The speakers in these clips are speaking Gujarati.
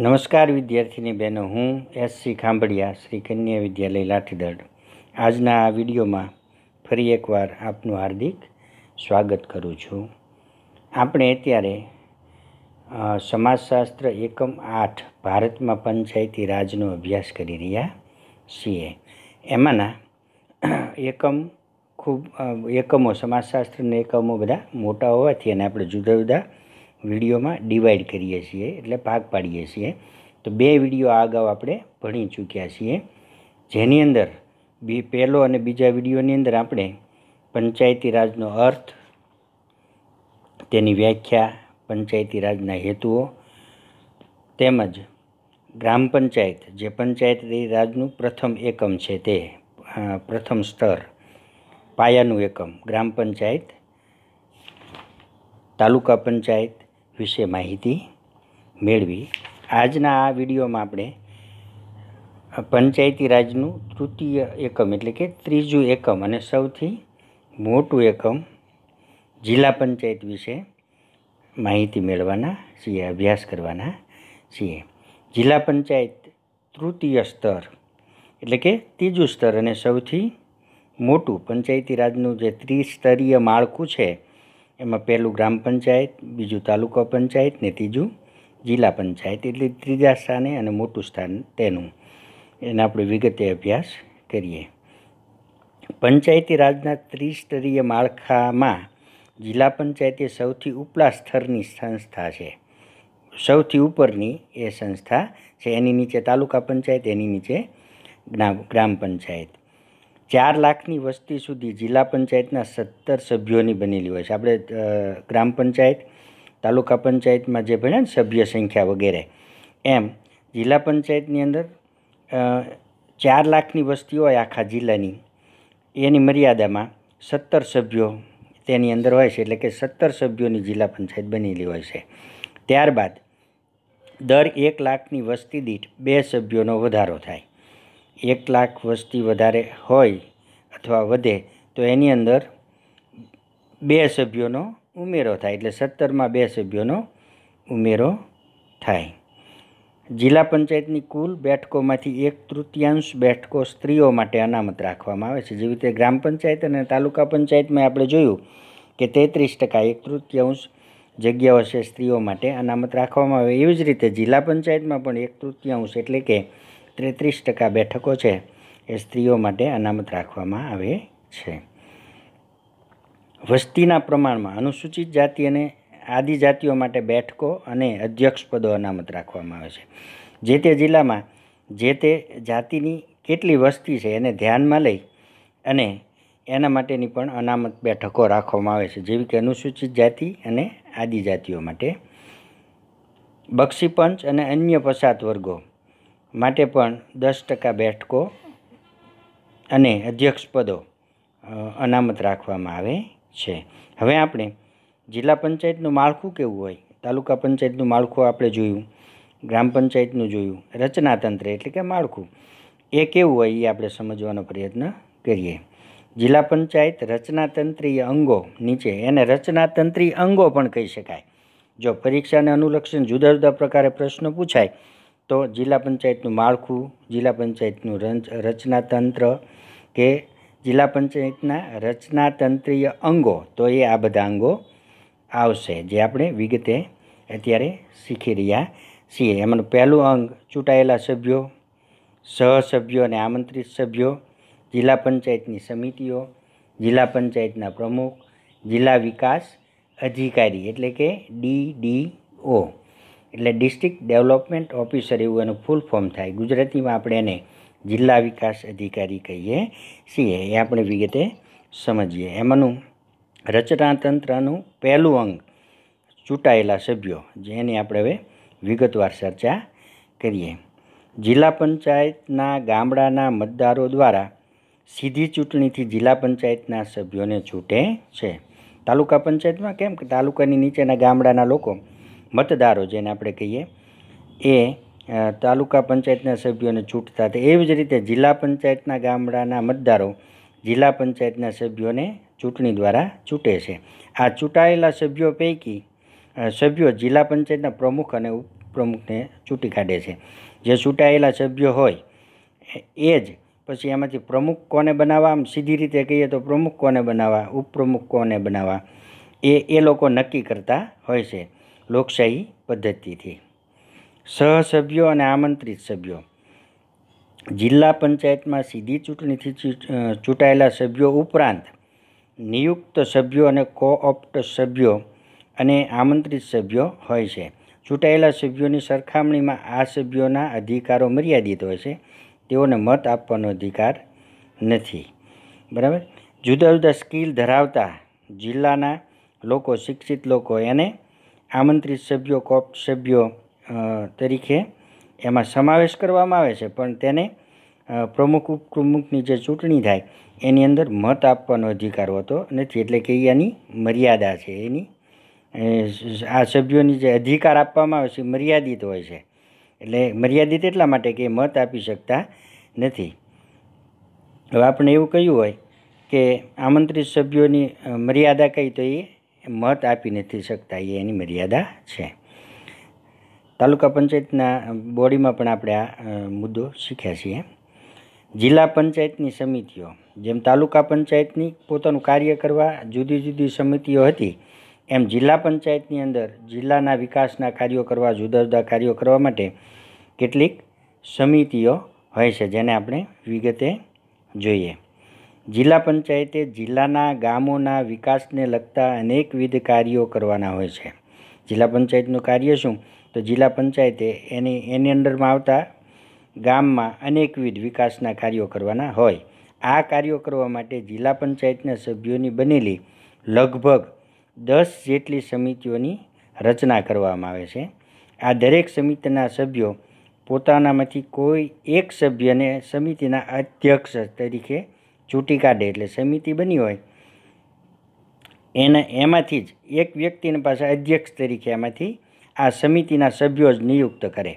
નમસ્કાર વિદ્યાર્થીની બહેનો હું એસ સી ખાંભડિયા શ્રી કન્યા વિદ્યાલય લાઠીદડ આજના આ વિડીયોમાં ફરી એકવાર આપનું હાર્દિક સ્વાગત કરું છું આપણે અત્યારે સમાજશાસ્ત્ર એકમ આઠ ભારતમાં પંચાયતી રાજનો અભ્યાસ કરી રહ્યા છીએ એમાંના એકમ ખૂબ એકમો સમાજશાસ્ત્રના એકમો બધા મોટા હોવાથી અને આપણે જુદા જુદા વિડીયોમાં ડિવાઈડ કરીએ છીએ એટલે ભાગ પાડીએ છીએ તો બે વિડીયો આ અગાઉ આપણે ભણી ચૂક્યા છીએ જેની અંદર બી પહેલો અને બીજા વિડીયોની અંદર આપણે પંચાયતી રાજનો અર્થ તેની વ્યાખ્યા પંચાયતી રાજના હેતુઓ તેમજ ગ્રામ પંચાયત જે પંચાયતી રાજનું પ્રથમ એકમ છે તે પ્રથમ સ્તર પાયાનું એકમ ગ્રામ પંચાયત તાલુકા પંચાયત વિશે માહિતી મેળવી આજના આ વિડીયોમાં આપણે પંચાયતી રાજનું તૃતીય એકમ એટલે કે ત્રીજું એકમ અને સૌથી મોટું એકમ જિલ્લા પંચાયત વિશે માહિતી મેળવાના છીએ અભ્યાસ કરવાના છીએ જિલ્લા પંચાયત તૃતીય સ્તર એટલે કે ત્રીજું સ્તર અને સૌથી મોટું પંચાયતી રાજનું જે ત્રિસ્તરીય માળખું છે એમાં પહેલું ગ્રામ પંચાયત બીજું તાલુકા પંચાયત ને ત્રીજું જિલ્લા પંચાયત એટલે ત્રીજા સ્થાને અને મોટું સ્થાન તેનું એને આપણે વિગતે અભ્યાસ કરીએ પંચાયતી રાજના ત્રિસ્તરીય માળખામાં જિલ્લા પંચાયત એ સૌથી ઉપલા સ્તરની સંસ્થા છે સૌથી ઉપરની એ સંસ્થા છે એની નીચે તાલુકા પંચાયત એની નીચે ગ્રામ પંચાયત ચાર લાખની વસ્તી સુધી જિલ્લા પંચાયતના સત્તર સભ્યોની બનેલી હોય છે આપણે ગ્રામ પંચાયત તાલુકા પંચાયતમાં જે ભણ્યા ને સભ્ય સંખ્યા વગેરે એમ જિલ્લા પંચાયતની અંદર ચાર લાખની વસ્તી હોય આખા જિલ્લાની એની મર્યાદામાં સત્તર સભ્યો તેની અંદર હોય છે એટલે કે સત્તર સભ્યોની જિલ્લા પંચાયત બનેલી હોય છે ત્યારબાદ દર એક લાખની વસ્તી દીઠ બે સભ્યોનો વધારો થાય એક લાખ વસ્તી વધારે હોય અથવા વધે તો એની અંદર બે સભ્યોનો ઉમેરો થાય એટલે સત્તરમાં બે સભ્યોનો ઉમેરો થાય જિલ્લા પંચાયતની કુલ બેઠકોમાંથી એક તૃતીયાંશ બેઠકો સ્ત્રીઓ માટે અનામત રાખવામાં આવે છે જેવી રીતે ગ્રામ પંચાયત અને તાલુકા પંચાયતમાં આપણે જોયું કે તેત્રીસ ટકા એક તૃતીયાંશ જગ્યાઓ છે સ્ત્રીઓ માટે અનામત રાખવામાં આવે એવી જ રીતે જિલ્લા પંચાયતમાં પણ એક તૃતીયાંશ એટલે કે ત્રેત્રીસ ટકા બેઠકો છે એ સ્ત્રીઓ માટે અનામત રાખવામાં આવે છે વસ્તીના પ્રમાણમાં અનુસૂચિત જાતિ અને આદિજાતિઓ માટે બેઠકો અને અધ્યક્ષ પદો અનામત રાખવામાં આવે છે જે તે જિલ્લામાં જે તે જાતિની કેટલી વસ્તી છે એને ધ્યાનમાં લઈ અને એના માટેની પણ અનામત બેઠકો રાખવામાં આવે છે જેવી કે અનુસૂચિત જાતિ અને આદિજાતિઓ માટે બક્ષીપંચ અને અન્ય પછાત વર્ગો માટે પણ દસ ટકા બેઠકો અને અધ્યક્ષપદો અનામત રાખવામાં આવે છે હવે આપણે જિલ્લા પંચાયતનું માળખું કેવું હોય તાલુકા પંચાયતનું માળખું આપણે જોયું ગ્રામ પંચાયતનું જોયું રચનાતંત્ર એટલે કે માળખું એ કેવું હોય એ આપણે સમજવાનો પ્રયત્ન કરીએ જિલ્લા પંચાયત રચનાતંત્રીય અંગો નીચે એને રચનાતંત્રી અંગો પણ કહી શકાય જો પરીક્ષાને અનુલક્ષીને જુદા જુદા પ્રકારે પ્રશ્નો પૂછાય તો જિલ્લા પંચાયતનું માળખું જિલ્લા પંચાયતનું રચનાતંત્ર કે જિલ્લા પંચાયતના રચનાતંત્રીય અંગો તો એ આ બધા અંગો આવશે જે આપણે વિગતે અત્યારે શીખી રહ્યા છીએ એમાંનું પહેલું અંગ ચૂંટાયેલા સભ્યો સહસભ્યો અને આમંત્રિત સભ્યો જિલ્લા પંચાયતની સમિતિઓ જિલ્લા પંચાયતના પ્રમુખ જિલ્લા વિકાસ અધિકારી એટલે કે ડીડીઓ એટલે ડિસ્ટ્રિક્ટ ડેવલપમેન્ટ ઓફિસર એવું એનું ફૂલ ફોર્મ થાય ગુજરાતીમાં આપણે એને જિલ્લા વિકાસ અધિકારી કહીએ છીએ એ આપણે વિગતે સમજીએ એમાંનું રચનાતંત્રનું પહેલું અંગ ચૂંટાયેલા સભ્યો જેની આપણે હવે વિગતવાર ચર્ચા કરીએ જિલ્લા પંચાયતના ગામડાના મતદારો દ્વારા સીધી ચૂંટણીથી જિલ્લા પંચાયતના સભ્યોને છૂટે છે તાલુકા પંચાયતમાં કેમ કે તાલુકાની નીચેના ગામડાના લોકો મતદારો જેને આપણે કહીએ એ તાલુકા પંચાયતના સભ્યોને ચૂંટતા હતા એવી જ રીતે જિલ્લા પંચાયતના ગામડાના મતદારો જિલ્લા પંચાયતના સભ્યોને ચૂંટણી દ્વારા ચૂંટે છે આ ચૂંટાયેલા સભ્યો પૈકી સભ્યો જિલ્લા પંચાયતના પ્રમુખ અને ઉપપ્રમુખને ચૂંટી કાઢે છે જે ચૂંટાયેલા સભ્યો હોય એ જ પછી એમાંથી પ્રમુખ કોને બનાવવા આમ સીધી રીતે કહીએ તો પ્રમુખ કોને બનાવવા ઉપપ્રમુખ કોને બનાવવા એ એ લોકો નક્કી કરતા હોય છે લોકશાહી પદ્ધતિથી સહસભ્યો અને આમંત્રિત સભ્યો જિલ્લા પંચાયતમાં સીધી ચૂંટણીથી ચૂંટાયેલા સભ્યો ઉપરાંત નિયુક્ત સભ્યો અને કોઓપ્ટ સભ્યો અને આમંત્રિત સભ્યો હોય છે ચૂંટાયેલા સભ્યોની સરખામણીમાં આ સભ્યોના અધિકારો મર્યાદિત હોય છે તેઓને મત આપવાનો અધિકાર નથી બરાબર જુદા જુદા સ્કિલ ધરાવતા જિલ્લાના લોકો શિક્ષિત લોકો એને આમંત્રિત સભ્યો કોપ્ટ સભ્યો તરીકે એમાં સમાવેશ કરવામાં આવે છે પણ તેને પ્રમુખ ઉપપ્રમુખની જે ચૂંટણી થાય એની અંદર મત આપવાનો અધિકાર હોતો નથી એટલે કે એની મર્યાદા છે એની આ સભ્યોની જે અધિકાર આપવામાં આવે છે મર્યાદિત હોય છે એટલે મર્યાદિત એટલા માટે કે મત આપી શકતા નથી હવે આપણે એવું કહ્યું હોય કે આમંત્રિત સભ્યોની મર્યાદા કઈ તો એ મત આપી નથી શકતા એ એની મર્યાદા છે તાલુકા પંચાયતના બોડીમાં પણ આપણે આ મુદ્દો શીખ્યા છીએ જિલ્લા પંચાયતની સમિતિઓ જેમ તાલુકા પંચાયતની પોતાનું કાર્ય કરવા જુદી જુદી સમિતિઓ હતી એમ જિલ્લા પંચાયતની અંદર જિલ્લાના વિકાસના કાર્યો કરવા જુદા જુદા કાર્યો કરવા માટે કેટલીક સમિતિઓ હોય છે જેને આપણે વિગતે જોઈએ જિલ્લા પંચાયતે જિલ્લાના ગામોના વિકાસને લગતા અનેકવિધ કાર્યો કરવાના હોય છે જિલ્લા પંચાયતનું કાર્ય શું તો જિલ્લા પંચાયતે એની એની અંડરમાં આવતા ગામમાં અનેકવિધ વિકાસના કાર્યો કરવાના હોય આ કાર્યો કરવા માટે જિલ્લા પંચાયતના સભ્યોની બનેલી લગભગ દસ જેટલી સમિતિઓની રચના કરવામાં આવે છે આ દરેક સમિતિના સભ્યો પોતાનામાંથી કોઈ એક સભ્યને સમિતિના અધ્યક્ષ તરીકે ચૂંટી કાઢે એટલે સમિતિ બની હોય એના એમાંથી જ એક વ્યક્તિને પાસે અધ્યક્ષ તરીકે એમાંથી આ સમિતિના સભ્યો જ નિયુક્ત કરે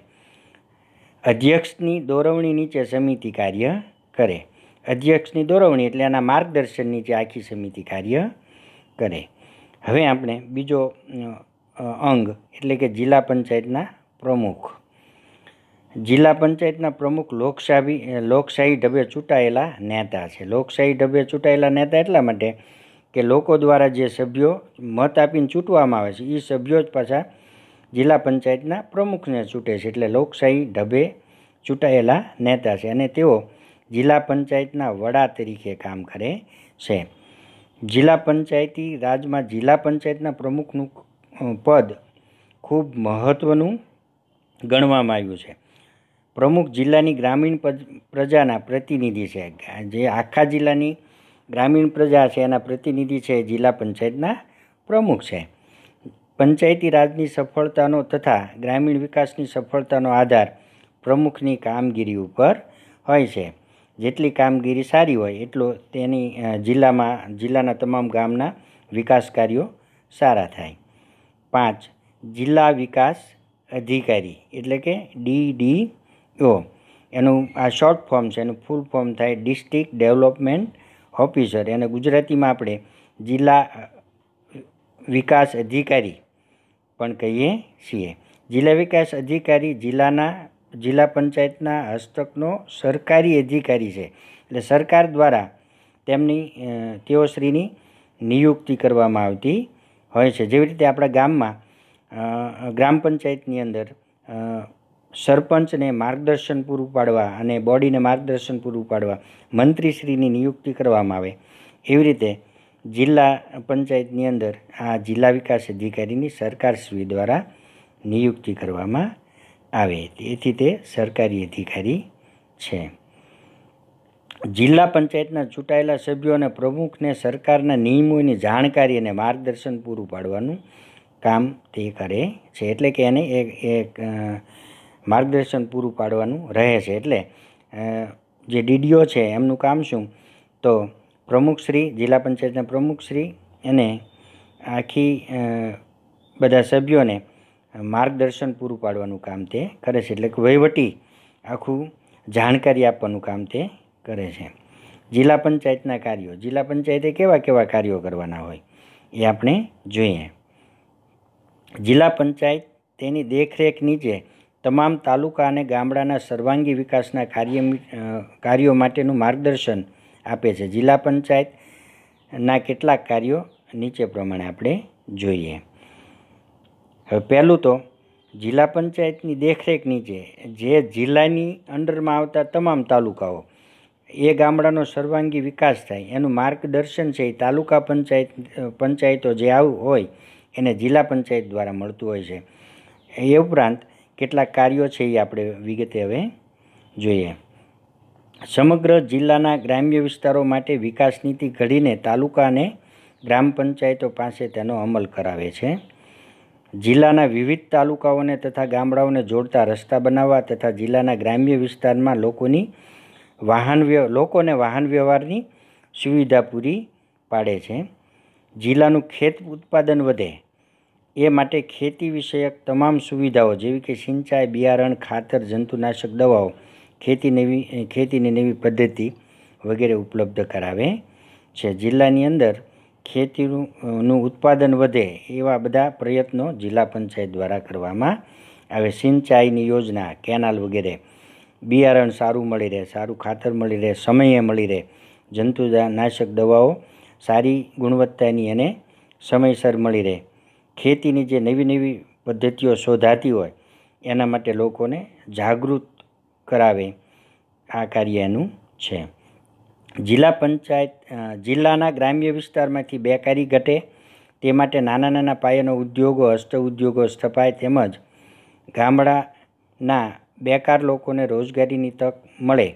અધ્યક્ષની દોરવણી નીચે સમિતિ કાર્ય કરે અધ્યક્ષની દોરવણી એટલે એના માર્ગદર્શન નીચે આખી સમિતિ કાર્ય કરે હવે આપણે બીજો અંગ એટલે કે જિલ્લા પંચાયતના પ્રમુખ જિલ્લા પંચાયતના પ્રમુખ લોકશાહી લોકશાહી ઢબે ચૂંટાયેલા નેતા છે લોકશાહી ઢબે ચૂંટાયેલા નેતા એટલા માટે કે લોકો દ્વારા જે સભ્યો મત આપીને ચૂંટવામાં આવે છે એ સભ્યો જ પાછા જિલ્લા પંચાયતના પ્રમુખને ચૂંટે છે એટલે લોકશાહી ઢબે ચૂંટાયેલા નેતા છે અને તેઓ જિલ્લા પંચાયતના વડા તરીકે કામ કરે છે જિલ્લા પંચાયતી રાજમાં જિલ્લા પંચાયતના પ્રમુખનું પદ ખૂબ મહત્ત્વનું ગણવામાં આવ્યું છે પ્રમુખ જિલ્લાની ગ્રામીણ પ્રજાના પ્રતિનિધિ છે જે આખા જિલ્લાની ગ્રામીણ પ્રજા છે એના પ્રતિનિધિ છે જિલ્લા પંચાયતના પ્રમુખ છે પંચાયતી રાજની સફળતાનો તથા ગ્રામીણ વિકાસની સફળતાનો આધાર પ્રમુખની કામગીરી ઉપર હોય છે જેટલી કામગીરી સારી હોય એટલો તેની જિલ્લામાં જિલ્લાના તમામ ગામના વિકાસ કાર્યો સારા થાય પાંચ જિલ્લા વિકાસ અધિકારી એટલે કે ડી ડી ઓ એનું આ શોર્ટ ફોર્મ છે એનું ફૂલ ફોર્મ થાય ડિસ્ટ્રિક્ટ ડેવલપમેન્ટ ઓફિસર એને ગુજરાતીમાં આપણે જિલ્લા વિકાસ અધિકારી પણ કહીએ છીએ જિલ્લા વિકાસ અધિકારી જિલ્લાના જિલ્લા પંચાયતના હસ્તકનો સરકારી અધિકારી છે એટલે સરકાર દ્વારા તેમની તેઓશ્રીની નિયુક્તિ કરવામાં આવતી હોય છે જેવી રીતે આપણા ગામમાં ગ્રામ પંચાયતની અંદર સરપંચને માર્ગદર્શન પૂરું પાડવા અને બોડીને માર્ગદર્શન પૂરું પાડવા મંત્રીશ્રીની નિયુક્તિ કરવામાં આવે એવી રીતે જિલ્લા પંચાયતની અંદર આ જિલ્લા વિકાસ અધિકારીની સરકારશ્રી દ્વારા નિયુક્તિ કરવામાં આવે તેથી તે સરકારી અધિકારી છે જિલ્લા પંચાયતના ચૂંટાયેલા સભ્યો અને પ્રમુખને સરકારના નિયમોની જાણકારી અને માર્ગદર્શન પૂરું પાડવાનું કામ તે કરે છે એટલે કે એને એક એક માર્ગદર્શન પૂરું પાડવાનું રહે છે એટલે જે ડીડીઓ છે એમનું કામ શું તો પ્રમુખશ્રી જિલ્લા પંચાયતના પ્રમુખશ્રી અને આખી બધા સભ્યોને માર્ગદર્શન પૂરું પાડવાનું કામ તે કરે છે એટલે કે વહીવટી આખું જાણકારી આપવાનું કામ તે કરે છે જિલ્લા પંચાયતના કાર્યો જિલ્લા પંચાયતે કેવા કેવા કાર્યો કરવાના હોય એ આપણે જોઈએ જિલ્લા પંચાયત તેની દેખરેખ નીચે તમામ તાલુકા અને ગામડાના સર્વાંગી વિકાસના કાર્ય કાર્યો માટેનું માર્ગદર્શન આપે છે જિલ્લા પંચાયતના કેટલાક કાર્યો નીચે પ્રમાણે આપણે જોઈએ હવે પહેલું તો જિલ્લા પંચાયતની દેખરેખ નીચે જે જિલ્લાની અંડરમાં આવતા તમામ તાલુકાઓ એ ગામડાનો સર્વાંગી વિકાસ થાય એનું માર્ગદર્શન છે એ તાલુકા પંચાયત પંચાયતો જે આવું હોય એને જિલ્લા પંચાયત દ્વારા મળતું હોય છે એ ઉપરાંત કેટલા કાર્યો છે એ આપણે વિગતે હવે જોઈએ સમગ્ર જિલ્લાના ગ્રામ્ય વિસ્તારો માટે વિકાસ નીતિ ઘડીને તાલુકાને ગ્રામ પંચાયતો પાસે તેનો અમલ કરાવે છે જિલ્લાના વિવિધ તાલુકાઓને તથા ગામડાઓને જોડતા રસ્તા બનાવવા તથા જિલ્લાના ગ્રામ્ય વિસ્તારમાં લોકોની વાહન લોકોને વાહન વ્યવહારની સુવિધા પૂરી પાડે છે જિલ્લાનું ખેત ઉત્પાદન વધે એ માટે ખેતી વિષયક તમામ સુવિધાઓ જેવી કે સિંચાઈ બિયારણ ખાતર જંતુનાશક દવાઓ ખેતી નવી ખેતીની નવી પદ્ધતિ વગેરે ઉપલબ્ધ કરાવે છે જિલ્લાની અંદર ખેતીનું ઉત્પાદન વધે એવા બધા પ્રયત્નો જિલ્લા પંચાયત દ્વારા કરવામાં આવે સિંચાઈની યોજના કેનાલ વગેરે બિયારણ સારું મળી રહે સારું ખાતર મળી રહે સમયે મળી રહે જંતુનાશક દવાઓ સારી ગુણવત્તાની અને સમયસર મળી રહે ખેતીની જે નવી નવી પદ્ધતિઓ શોધાતી હોય એના માટે લોકોને જાગૃત કરાવે આ કાર્ય એનું છે જિલ્લા પંચાયત જિલ્લાના ગ્રામ્ય વિસ્તારમાંથી બેકારી ઘટે તે માટે નાના નાના પાયાનો ઉદ્યોગો હસ્ત ઉદ્યોગો સ્થપાય તેમજ ગામડાના બેકાર લોકોને રોજગારીની તક મળે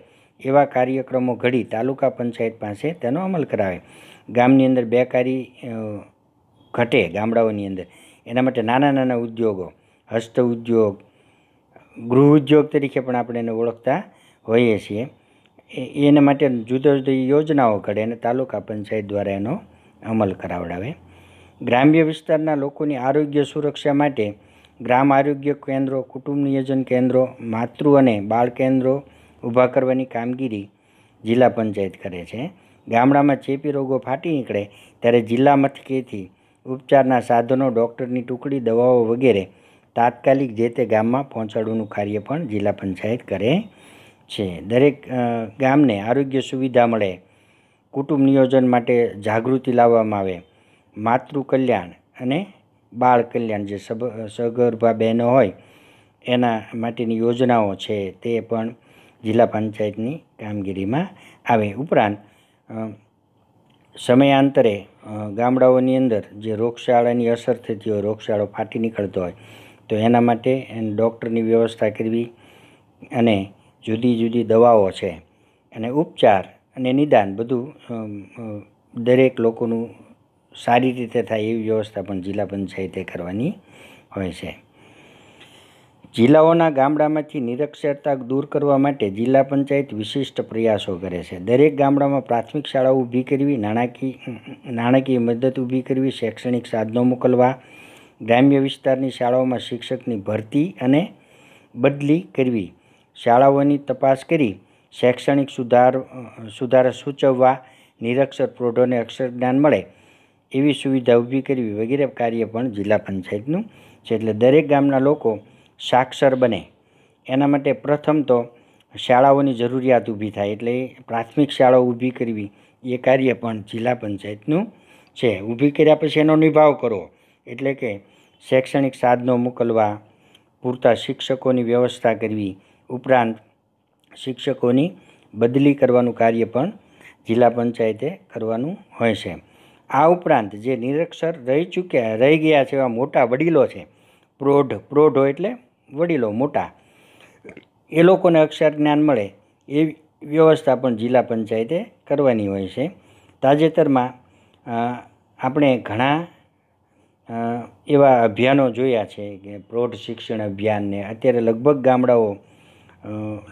એવા કાર્યક્રમો ઘડી તાલુકા પંચાયત પાસે તેનો અમલ કરાવે ગામની અંદર બેકારી ઘટે ગામડાઓની અંદર એના માટે નાના નાના ઉદ્યોગો હસ્ત ઉદ્યોગ ગૃહ ઉદ્યોગ તરીકે પણ આપણે એને ઓળખતા હોઈએ છીએ એના માટે જુદા જુદી યોજનાઓ ઘડે અને તાલુકા પંચાયત દ્વારા એનો અમલ કરાવડાવે ગ્રામ્ય વિસ્તારના લોકોની આરોગ્ય સુરક્ષા માટે ગ્રામ આરોગ્ય કેન્દ્રો કુટુંબ નિયોજન કેન્દ્રો માતૃ અને બાળ કેન્દ્રો ઊભા કરવાની કામગીરી જિલ્લા પંચાયત કરે છે ગામડામાં ચેપી રોગો ફાટી નીકળે ત્યારે જિલ્લા મથકેથી ઉપચારના સાધનો ડૉક્ટરની ટુકડી દવાઓ વગેરે તાત્કાલિક જે તે ગામમાં પહોંચાડવાનું કાર્ય પણ જિલ્લા પંચાયત કરે છે દરેક ગામને આરોગ્ય સુવિધા મળે કુટુંબ નિયોજન માટે જાગૃતિ લાવવામાં આવે માતૃ કલ્યાણ અને બાળ કલ્યાણ જે સગર્ભા બહેનો હોય એના માટેની યોજનાઓ છે તે પણ જિલ્લા પંચાયતની કામગીરીમાં આવે ઉપરાંત સમયાંતરે ગામડાઓની અંદર જે રોગશાળાની અસર થતી હોય રોગશાળો ફાટી નીકળતો હોય તો એના માટે ડૉક્ટરની વ્યવસ્થા કરવી અને જુદી જુદી દવાઓ છે અને ઉપચાર અને નિદાન બધું દરેક લોકોનું સારી રીતે થાય એવી વ્યવસ્થા પણ જિલ્લા પંચાયતે કરવાની હોય છે જિલ્લાઓના ગામડામાંથી નિરક્ષરતા દૂર કરવા માટે જિલ્લા પંચાયત વિશિષ્ટ પ્રયાસો કરે છે દરેક ગામડામાં પ્રાથમિક શાળાઓ ઊભી કરવી નાણાકીય નાણાકીય મદદ ઊભી કરવી શૈક્ષણિક સાધનો મોકલવા ગ્રામ્ય વિસ્તારની શાળાઓમાં શિક્ષકની ભરતી અને બદલી કરવી શાળાઓની તપાસ કરી શૈક્ષણિક સુધાર સુધારા સૂચવવા નિરક્ષર પ્રૌઢોને અક્ષર જ્ઞાન મળે એવી સુવિધા ઊભી કરવી વગેરે કાર્ય પણ જિલ્લા પંચાયતનું છે એટલે દરેક ગામના લોકો સાક્ષર બને એના માટે પ્રથમ તો શાળાઓની જરૂરિયાત ઊભી થાય એટલે પ્રાથમિક શાળાઓ ઊભી કરવી એ કાર્ય પણ જિલ્લા પંચાયતનું છે ઊભી કર્યા પછી એનો નિભાવ કરવો એટલે કે શૈક્ષણિક સાધનો મોકલવા પૂરતા શિક્ષકોની વ્યવસ્થા કરવી ઉપરાંત શિક્ષકોની બદલી કરવાનું કાર્ય પણ જિલ્લા પંચાયતે કરવાનું હોય છે આ ઉપરાંત જે નિરક્ષર રહી ચૂક્યા રહી ગયા છે એવા મોટા વડીલો છે પ્રૌઢ પ્રોઢો એટલે વડીલો મોટા એ લોકોને અક્ષર જ્ઞાન મળે એ વ્યવસ્થા પણ જિલ્લા પંચાયતે કરવાની હોય છે તાજેતરમાં આપણે ઘણા એવા અભિયાનો જોયા છે કે પ્રૌઢ શિક્ષણ અભિયાનને અત્યારે લગભગ ગામડાઓ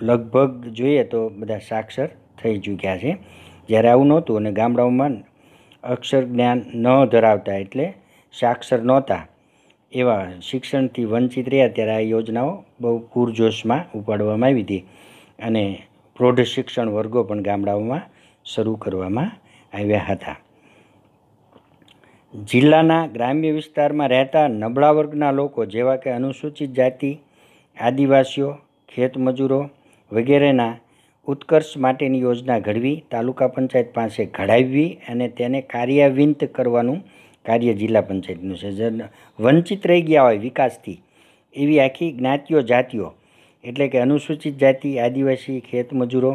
લગભગ જોઈએ તો બધા સાક્ષર થઈ ચૂક્યા છે જ્યારે આવું નહોતું અને ગામડાઓમાં અક્ષર જ્ઞાન ન ધરાવતા એટલે સાક્ષર નહોતા એવા શિક્ષણથી વંચિત રહ્યા ત્યારે આ યોજનાઓ બહુ પૂરજોશમાં ઉપાડવામાં આવી હતી અને પ્રૌઢ શિક્ષણ વર્ગો પણ ગામડાઓમાં શરૂ કરવામાં આવ્યા હતા જિલ્લાના ગ્રામ્ય વિસ્તારમાં રહેતા નબળા વર્ગના લોકો જેવા કે અનુસૂચિત જાતિ આદિવાસીઓ ખેતમજૂરો વગેરેના ઉત્કર્ષ માટેની યોજના ઘડવી તાલુકા પંચાયત પાસે ઘડાવવી અને તેને કાર્યાવિંત કરવાનું કાર્ય જિલ્લા પંચાયતનું છે જે વંચિત રહી ગયા હોય વિકાસથી એવી આખી જ્ઞાતિઓ જાતિઓ એટલે કે અનુસૂચિત જાતિ આદિવાસી ખેતમજૂરો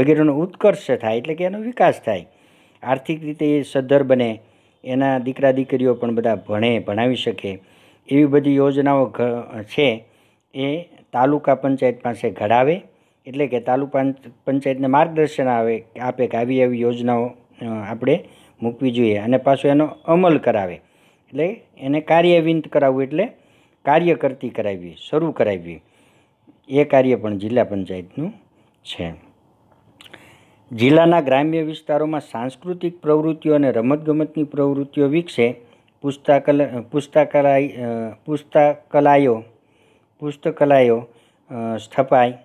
વગેરેનો ઉત્કર્ષ થાય એટલે કે એનો વિકાસ થાય આર્થિક રીતે એ સદ્ધર બને એના દીકરા દીકરીઓ પણ બધા ભણે ભણાવી શકે એવી બધી યોજનાઓ છે એ તાલુકા પંચાયત પાસે ઘડાવે એટલે કે તાલુકા પંચાયતને માર્ગદર્શન આવે આપે કે આવી આવી યોજનાઓ આપણે મૂકવી જોઈએ અને પાછો એનો અમલ કરાવે એટલે એને કાર્યવિંત કરાવવું એટલે કાર્ય કરતી કરાવવી શરૂ કરાવવી એ કાર્ય પણ જિલ્લા પંચાયતનું છે જિલ્લાના ગ્રામ્ય વિસ્તારોમાં સાંસ્કૃતિક પ્રવૃત્તિઓ અને રમતગમતની પ્રવૃત્તિઓ વિકસે પુસ્તકલ પુસ્તકલાય પુસ્તકલાયો પુસ્તકલાયો સ્થપાય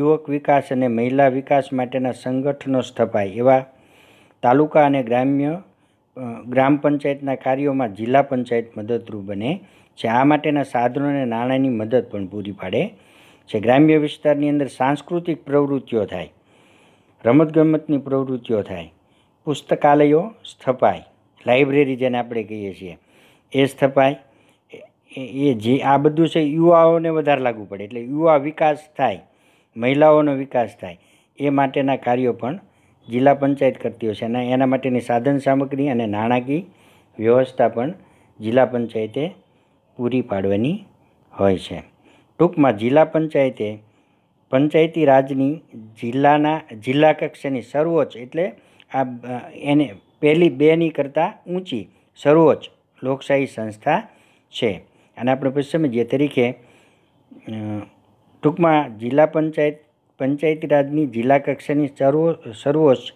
યુવક વિકાસ અને મહિલા વિકાસ માટેના સંગઠનો સ્થપાય એવા તાલુકા અને ગ્રામ્ય ગ્રામ પંચાયતના કાર્યોમાં જિલ્લા પંચાયત મદદરૂપ બને છે આ માટેના સાધનો અને નાણાંની મદદ પણ પૂરી પાડે છે ગ્રામ્ય વિસ્તારની અંદર સાંસ્કૃતિક પ્રવૃત્તિઓ થાય રમતગમતની પ્રવૃત્તિઓ થાય પુસ્તકાલયો સ્થપાય લાઇબ્રેરી જેને આપણે કહીએ છીએ એ સ્થપાય એ જે આ બધું છે યુવાઓને વધારે લાગુ પડે એટલે યુવા વિકાસ થાય મહિલાઓનો વિકાસ થાય એ માટેના કાર્યો પણ જિલ્લા પંચાયત કરતી હોય છે અને એના માટેની સાધન સામગ્રી અને નાણાકીય વ્યવસ્થા પણ જિલ્લા પંચાયતે પૂરી પાડવાની હોય છે ટૂંકમાં જિલ્લા પંચાયતે પંચાયતી રાજની જિલ્લાના જિલ્લા કક્ષાની સર્વોચ્ચ એટલે આ એને પહેલી બેની કરતાં ઊંચી સર્વોચ્ચ લોકશાહી સંસ્થા છે અને આપણે પછી સમજીએ તરીકે ટૂંકમાં જિલ્લા પંચાયત પંચાયત રાજની જિલ્લા કક્ષાની સર્વો સર્વોચ્ચ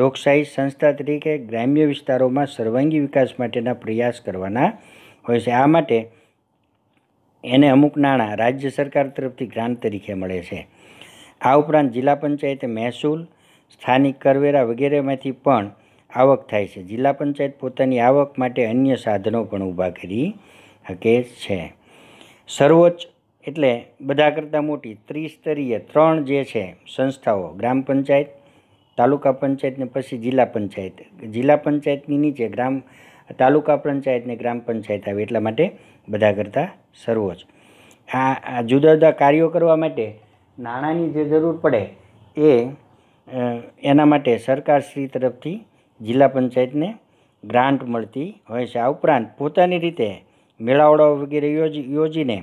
લોકશાહી સંસ્થા તરીકે ગ્રામ્ય વિસ્તારોમાં સર્વાંગી વિકાસ માટેના પ્રયાસ કરવાના હોય છે આ માટે એને અમુક નાણાં રાજ્ય સરકાર તરફથી ગ્રાન્ટ તરીકે મળે છે આ ઉપરાંત જિલ્લા પંચાયતે મહેસૂલ સ્થાનિક કરવેરા વગેરેમાંથી પણ આવક થાય છે જિલ્લા પંચાયત પોતાની આવક માટે અન્ય સાધનો પણ ઊભા કરી શકે છે સર્વોચ્ચ એટલે બધા કરતાં મોટી ત્રિસ્તરીય ત્રણ જે છે સંસ્થાઓ ગ્રામ પંચાયત તાલુકા પંચાયતને પછી જિલ્લા પંચાયત જિલ્લા પંચાયતની નીચે ગ્રામ તાલુકા પંચાયતને ગ્રામ પંચાયત આવે એટલા માટે બધા કરતાં સર્વોચ્ચ આ જુદા જુદા કાર્યો કરવા માટે નાણાંની જે જરૂર પડે એ એના માટે સરકારશ્રી તરફથી જિલ્લા પંચાયતને ગ્રાન્ટ મળતી હોય છે આ ઉપરાંત પોતાની રીતે મેળાવડાઓ વગેરે યોજી યોજીને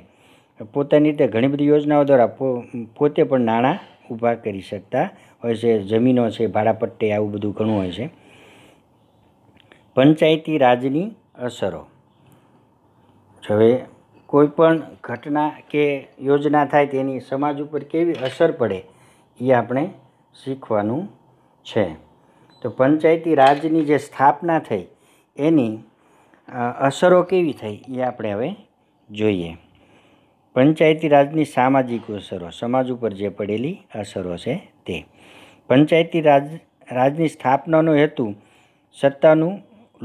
પોતાની રીતે ઘણી બધી યોજનાઓ દ્વારા પોતે પણ નાણાં ઊભા કરી શકતા હોય છે જમીનો છે ભાડાપટ્ટે આવું બધું ઘણું હોય છે પંચાયતી રાજની અસરો હવે કોઈ પણ ઘટના કે યોજના થાય તેની સમાજ ઉપર કેવી અસર પડે એ આપણે શીખવાનું છે તો પંચાયતી રાજની જે સ્થાપના થઈ એની અસરો કેવી થઈ એ આપણે હવે જોઈએ પંચાયતી રાજની સામાજિક અસરો સમાજ ઉપર જે પડેલી અસરો છે તે પંચાયતી રાજ રાજની સ્થાપનાનો હેતુ સત્તાનું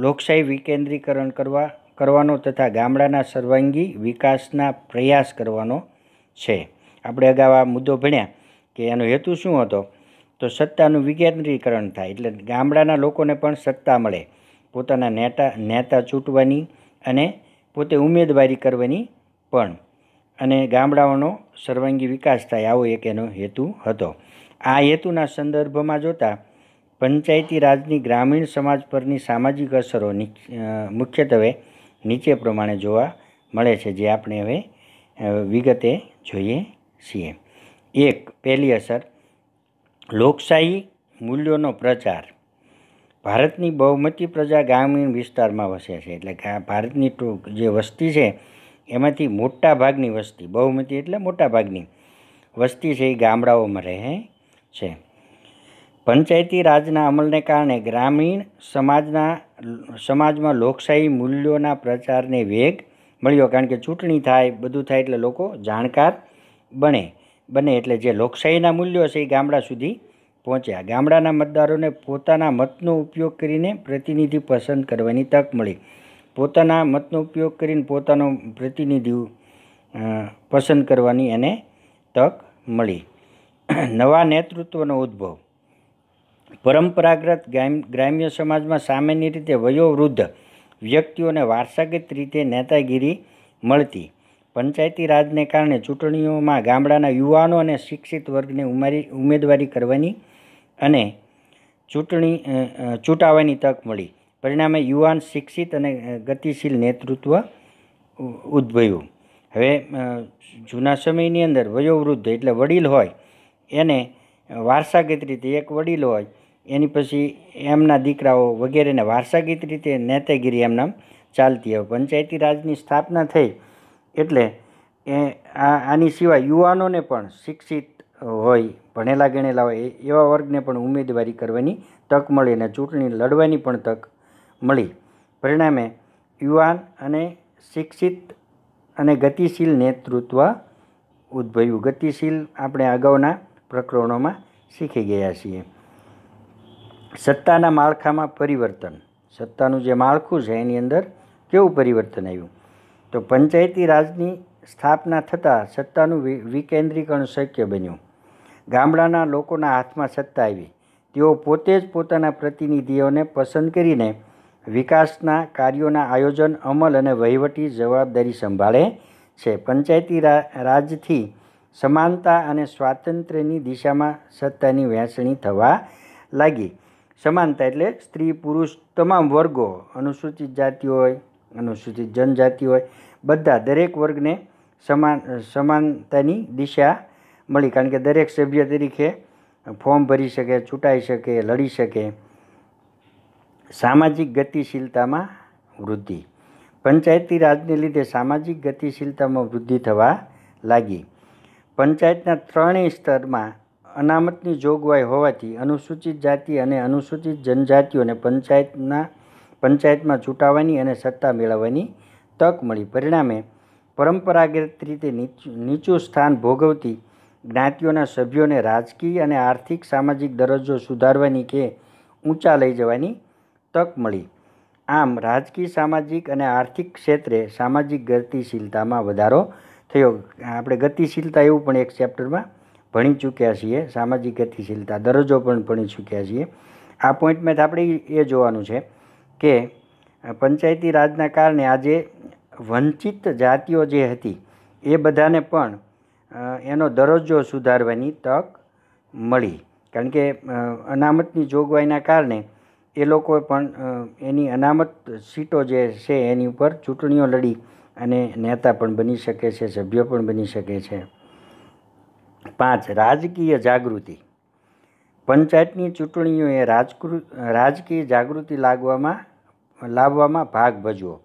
લોકશાહી વિકેન્દ્રીકરણ કરવા કરવાનો તથા ગામડાના સર્વાંગી વિકાસના પ્રયાસ કરવાનો છે આપણે અગાઉ આ મુદ્દો ભણ્યા કે એનો હેતુ શું હતો તો સત્તાનું વિકેન્દ્રીકરણ થાય એટલે ગામડાના લોકોને પણ સત્તા મળે પોતાના નેતા નેતા ચૂંટવાની અને પોતે ઉમેદવારી કરવાની પણ અને ગામડાઓનો સર્વાંગી વિકાસ થાય આવો એક એનો હેતુ હતો આ હેતુના સંદર્ભમાં જોતા પંચાયતી રાજની ગ્રામીણ સમાજ પરની સામાજિક અસરો મુખ્યત્વે નીચે પ્રમાણે જોવા મળે છે જે આપણે હવે વિગતે જોઈએ છીએ એક પહેલી અસર લોકશાહી મૂલ્યોનો પ્રચાર ભારતની બહુમતી પ્રજા ગ્રામીણ વિસ્તારમાં વસે છે એટલે ભારતની ટૂંક જે વસ્તી છે એમાંથી મોટા ભાગની વસ્તી બહુમતી એટલે મોટા ભાગની વસ્તી છે એ ગામડાઓમાં રહે છે પંચાયતી રાજના અમલને કારણે ગ્રામીણ સમાજના સમાજમાં લોકશાહી મૂલ્યોના પ્રચારને વેગ મળ્યો કારણ કે ચૂંટણી થાય બધું થાય એટલે લોકો જાણકાર બને બને એટલે જે લોકશાહીના મૂલ્યો છે એ ગામડા સુધી પહોંચ્યા ગામડાના મતદારોને પોતાના મતનો ઉપયોગ કરીને પ્રતિનિધિ પસંદ કરવાની તક મળી પોતાના મતનો ઉપયોગ કરીને પોતાનો પ્રતિનિધિ પસંદ કરવાની એને તક મળી નવા નેતૃત્વનો ઉદ્ભવ પરંપરાગત ગ્રામ્ય સમાજમાં સામાન્ય રીતે વયોવૃદ્ધ વ્યક્તિઓને વારસાગત રીતે નેતાગીરી મળતી પંચાયતી રાજને કારણે ચૂંટણીઓમાં ગામડાના યુવાનો અને શિક્ષિત વર્ગને ઉમારી ઉમેદવારી કરવાની અને ચૂંટણી ચૂંટાવાની તક મળી પરિણામે યુવાન શિક્ષિત અને ગતિશીલ નેતૃત્વ ઉદ્ભવ્યું હવે જૂના સમયની અંદર વયોવૃદ્ધ એટલે વડીલ હોય એને વારસાગત રીતે એક વડીલ હોય એની પછી એમના દીકરાઓ વગેરેને વારસાગત રીતે નેતાગીરી એમના ચાલતી હોય પંચાયતી રાજની સ્થાપના થઈ એટલે એ આની સિવાય યુવાનોને પણ શિક્ષિત હોય ભણેલા ગણેલા હોય એવા વર્ગને પણ ઉમેદવારી કરવાની તક મળે અને ચૂંટણી લડવાની પણ તક મળી પરિણામે યુવાન અને શિક્ષિત અને ગતિશીલ નેતૃત્વ ઉદ્ભવ્યું ગતિશીલ આપણે અગાઉના પ્રકરણોમાં શીખી ગયા છીએ સત્તાના માળખામાં પરિવર્તન સત્તાનું જે માળખું છે એની અંદર કેવું પરિવર્તન આવ્યું તો પંચાયતી રાજની સ્થાપના થતાં સત્તાનું વિકેન્દ્રીકરણ શક્ય બન્યું ગામડાના લોકોના હાથમાં સત્તા આવી તેઓ પોતે જ પોતાના પ્રતિનિધિઓને પસંદ કરીને વિકાસના કાર્યોના આયોજન અમલ અને વહીવટી જવાબદારી સંભાળે છે પંચાયતી રાજથી સમાનતા અને સ્વાતંત્ર્યની દિશામાં સત્તાની વહેંચણી થવા લાગી સમાનતા એટલે સ્ત્રી પુરુષ તમામ વર્ગો અનુસૂચિત જાતિ હોય અનુસૂચિત જનજાતિ હોય બધા દરેક વર્ગને સમાન સમાનતાની દિશા મળી કારણ કે દરેક સભ્ય તરીકે ફોર્મ ભરી શકે ચૂંટાઈ શકે લડી શકે સામાજિક ગતિશીલતામાં વૃદ્ધિ પંચાયતી રાજને લીધે સામાજિક ગતિશીલતામાં વૃદ્ધિ થવા લાગી પંચાયતના ત્રણેય સ્તરમાં અનામતની જોગવાઈ હોવાથી અનુસૂચિત જાતિ અને અનુસૂચિત જનજાતિઓને પંચાયતના પંચાયતમાં ચૂંટાવાની અને સત્તા મેળવવાની તક મળી પરિણામે પરંપરાગત રીતે નીચું સ્થાન ભોગવતી જ્ઞાતિઓના સભ્યોને રાજકીય અને આર્થિક સામાજિક દરજ્જો સુધારવાની કે ઊંચા લઈ જવાની તક મળી આમ રાજકીય સામાજિક અને આર્થિક ક્ષેત્રે સામાજિક ગતિશીલતામાં વધારો થયો આપણે ગતિશીલતા એવું પણ એક ચેપ્ટરમાં ભણી ચૂક્યા છીએ સામાજિક ગતિશીલતા દરજ્જો પણ ભણી ચૂક્યા છીએ આ પોઈન્ટમાં આપણે એ જોવાનું છે કે પંચાયતી રાજના કારણે આજે વંચિત જાતિઓ જે હતી એ બધાને પણ એનો દરજ્જો સુધારવાની તક મળી કારણ કે અનામતની જોગવાઈના કારણે એ લોકોએ પણ એની અનામત સીટો જે છે એની ઉપર ચૂંટણીઓ લડી અને નેતા પણ બની શકે છે સભ્ય પણ બની શકે છે પાંચ રાજકીય જાગૃતિ પંચાયતની ચૂંટણીઓએ રાજકૃ રાજકીય જાગૃતિ લાગવામાં લાવવામાં ભાગ ભજવો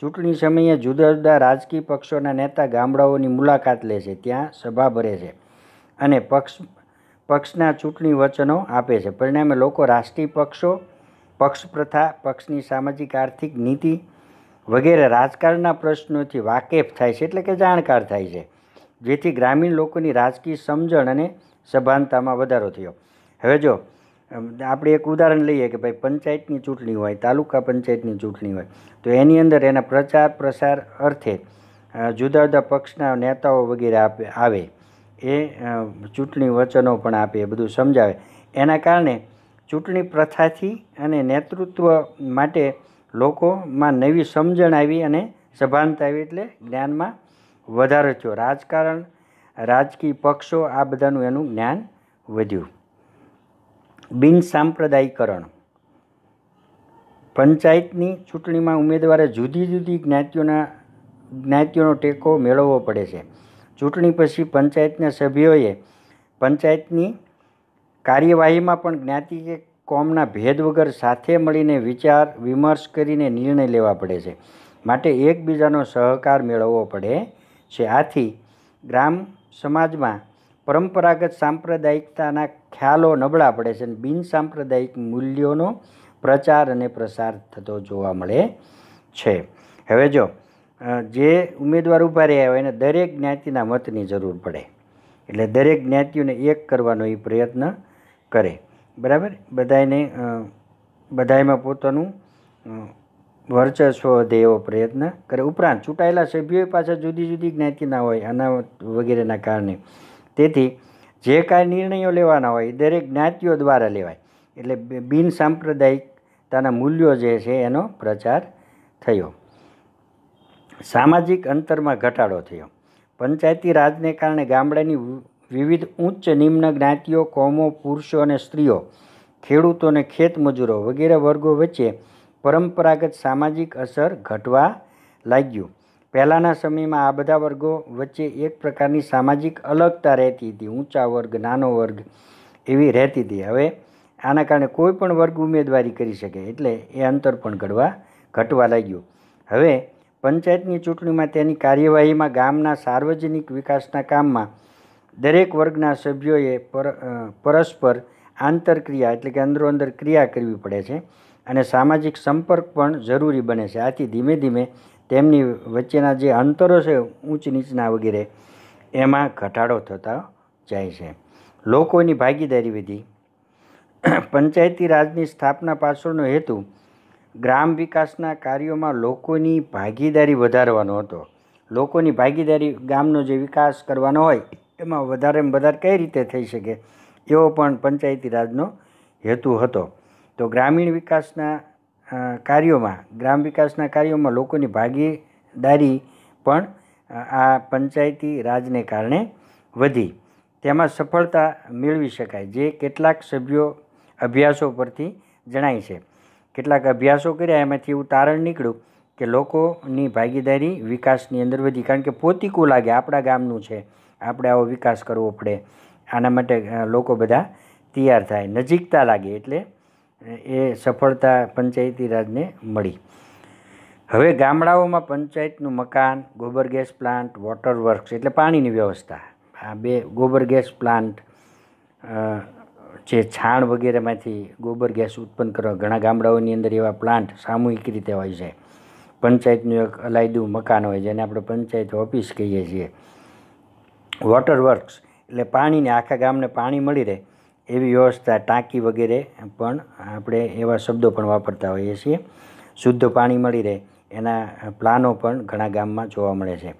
ચૂંટણી સમયે જુદા જુદા રાજકીય પક્ષોના નેતા ગામડાઓની મુલાકાત લે છે ત્યાં સભા ભરે છે અને પક્ષ પક્ષના ચૂંટણી વચનો આપે છે પરિણામે લોકો રાષ્ટ્રીય પક્ષો પક્ષ પ્રથા પક્ષની સામાજિક આર્થિક નીતિ વગેરે રાજકારણના પ્રશ્નોથી વાકેફ થાય છે એટલે કે જાણકાર થાય છે જેથી ગ્રામીણ લોકોની રાજકીય સમજણ અને સભાનતામાં વધારો થયો હવે જો આપણે એક ઉદાહરણ લઈએ કે ભાઈ પંચાયતની ચૂંટણી હોય તાલુકા પંચાયતની ચૂંટણી હોય તો એની અંદર એના પ્રચાર પ્રસાર અર્થે જુદા જુદા પક્ષના નેતાઓ વગેરે આપે આવે એ ચૂંટણી વચનો પણ આપે એ બધું સમજાવે એના કારણે ચૂંટણી પ્રથાથી અને નેતૃત્વ માટે લોકોમાં નવી સમજણ આવી અને સભાનતા આવી એટલે જ્ઞાનમાં વધારો થયો રાજકારણ રાજકીય પક્ષો આ બધાનું એનું જ્ઞાન વધ્યું બિનસાંપ્રદાયિકરણ પંચાયતની ચૂંટણીમાં ઉમેદવારે જુદી જુદી જ્ઞાતિઓના જ્ઞાતિઓનો ટેકો મેળવવો પડે છે ચૂંટણી પછી પંચાયતના સભ્યોએ પંચાયતની કાર્યવાહીમાં પણ જ્ઞાતિ કે કોમના ભેદ વગર સાથે મળીને વિચાર વિમર્શ કરીને નિર્ણય લેવા પડે છે માટે એકબીજાનો સહકાર મેળવવો પડે છે આથી ગ્રામ સમાજમાં પરંપરાગત સાંપ્રદાયિકતાના ખ્યાલો નબળા પડે છે અને બિનસાંપ્રદાયિક મૂલ્યોનો પ્રચાર અને પ્રસાર થતો જોવા મળે છે હવે જો જે ઉમેદવાર ઊભા રહ્યા હોય એને દરેક જ્ઞાતિના મતની જરૂર પડે એટલે દરેક જ્ઞાતિઓને એક કરવાનો એ પ્રયત્ન કરે બરાબર બધાયને બધાયમાં પોતાનું વર્ચસ્વ વધે એવો પ્રયત્ન કરે ઉપરાંત ચૂંટાયેલા સભ્યોએ પાછા જુદી જુદી જ્ઞાતિના હોય અનામત વગેરેના કારણે તેથી જે કાંઈ નિર્ણયો લેવાના હોય દરેક જ્ઞાતિઓ દ્વારા લેવાય એટલે બિન સાંપ્રદાયિકતાના મૂલ્યો જે છે એનો પ્રચાર થયો સામાજિક અંતરમાં ઘટાડો થયો પંચાયતી રાજને કારણે ગામડાની વિવિધ ઉચ્ચ નિમ્ન જ્ઞાતિઓ કોમો પુરુષો અને સ્ત્રીઓ ખેડૂતોને ખેતમજૂરો વગેરે વર્ગો વચ્ચે પરંપરાગત સામાજિક અસર ઘટવા લાગ્યું પહેલાંના સમયમાં આ બધા વર્ગો વચ્ચે એક પ્રકારની સામાજિક અલગતા રહેતી હતી ઊંચા વર્ગ નાનો વર્ગ એવી રહેતી હતી હવે આના કારણે કોઈ પણ વર્ગ ઉમેદવારી કરી શકે એટલે એ અંતર પણ ઘડવા ઘટવા લાગ્યું હવે પંચાયતની ચૂંટણીમાં તેની કાર્યવાહીમાં ગામના સાર્વજનિક વિકાસના કામમાં દરેક વર્ગના સભ્યોએ પર પરસ્પર આંતરક્રિયા એટલે કે અંદરોઅંદર ક્રિયા કરવી પડે છે અને સામાજિક સંપર્ક પણ જરૂરી બને છે આથી ધીમે ધીમે તેમની વચ્ચેના જે અંતરો છે ઊંચ નીચના વગેરે એમાં ઘટાડો થતા જાય છે લોકોની ભાગીદારી વિધિ પંચાયતી રાજની સ્થાપના પાછળનો હેતુ ગ્રામ વિકાસના કાર્યોમાં લોકોની ભાગીદારી વધારવાનો હતો લોકોની ભાગીદારી ગામનો જે વિકાસ કરવાનો હોય એમાં વધારેમાં વધારે કઈ રીતે થઈ શકે એવો પણ પંચાયતી રાજનો હેતુ હતો તો ગ્રામીણ વિકાસના કાર્યોમાં ગ્રામ વિકાસના કાર્યોમાં લોકોની ભાગીદારી પણ આ પંચાયતી રાજને કારણે વધી તેમાં સફળતા મેળવી શકાય જે કેટલાક સભ્યો અભ્યાસો પરથી જણાય છે કેટલાક અભ્યાસો કર્યા એમાંથી એવું તારણ નીકળ્યું કે લોકોની ભાગીદારી વિકાસની અંદર વધી કારણ કે પોતીકું લાગે આપણા ગામનું છે આપણે આવો વિકાસ કરવો પડે આના માટે લોકો બધા તૈયાર થાય નજીકતા લાગે એટલે એ સફળતા પંચાયતી રાજને મળી હવે ગામડાઓમાં પંચાયતનું મકાન ગોબર ગેસ પ્લાન્ટ વોટર વર્ક્સ એટલે પાણીની વ્યવસ્થા આ બે ગોબર ગેસ પ્લાન્ટ જે છાણ વગેરેમાંથી ગોબર ગેસ ઉત્પન્ન કરવા ઘણા ગામડાઓની અંદર એવા પ્લાન્ટ સામૂહિક રીતે હોય છે પંચાયતનું એક અલાયદું મકાન હોય જેને આપણે પંચાયત ઓફિસ કહીએ છીએ વોટર વર્ક્સ એટલે પાણીને આખા ગામને પાણી મળી રહે એવી વ્યવસ્થા ટાંકી વગેરે પણ આપણે એવા શબ્દો પણ વાપરતા હોઈએ છીએ શુદ્ધ પાણી મળી રહે એના પ્લાનો પણ ઘણા ગામમાં જોવા મળે છે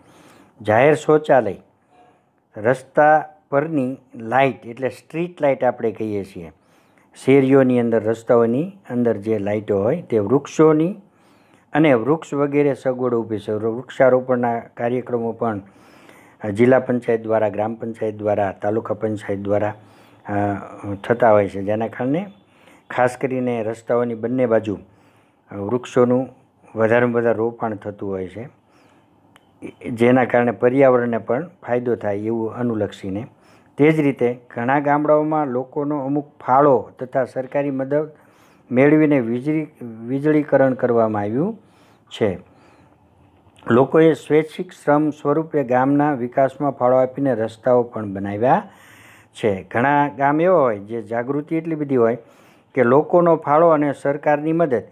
જાહેર શૌચાલય રસ્તા પરની લાઇટ એટલે સ્ટ્રીટ લાઇટ આપણે કહીએ છીએ શેરીઓની અંદર રસ્તાઓની અંદર જે લાઇટો હોય તે વૃક્ષોની અને વૃક્ષ વગેરે સગવડો ઊભી છે વૃક્ષારોપણના કાર્યક્રમો પણ જિલ્લા પંચાયત દ્વારા ગ્રામ પંચાયત દ્વારા તાલુકા પંચાયત દ્વારા થતા હોય છે જેના કારણે ખાસ કરીને રસ્તાઓની બંને બાજુ વૃક્ષોનું વધારેમાં વધારે રોપાણ થતું હોય છે જેના કારણે પર્યાવરણને પણ ફાયદો થાય એવું અનુલક્ષીને તે જ રીતે ઘણા ગામડાઓમાં લોકોનો અમુક ફાળો તથા સરકારી મદદ મેળવીને વીજળી વીજળીકરણ કરવામાં આવ્યું છે લોકોએ સ્વૈચ્છિક શ્રમ સ્વરૂપે ગામના વિકાસમાં ફાળો આપીને રસ્તાઓ પણ બનાવ્યા છે ઘણા ગામ એવા હોય જે જાગૃતિ એટલી બધી હોય કે લોકોનો ફાળો અને સરકારની મદદ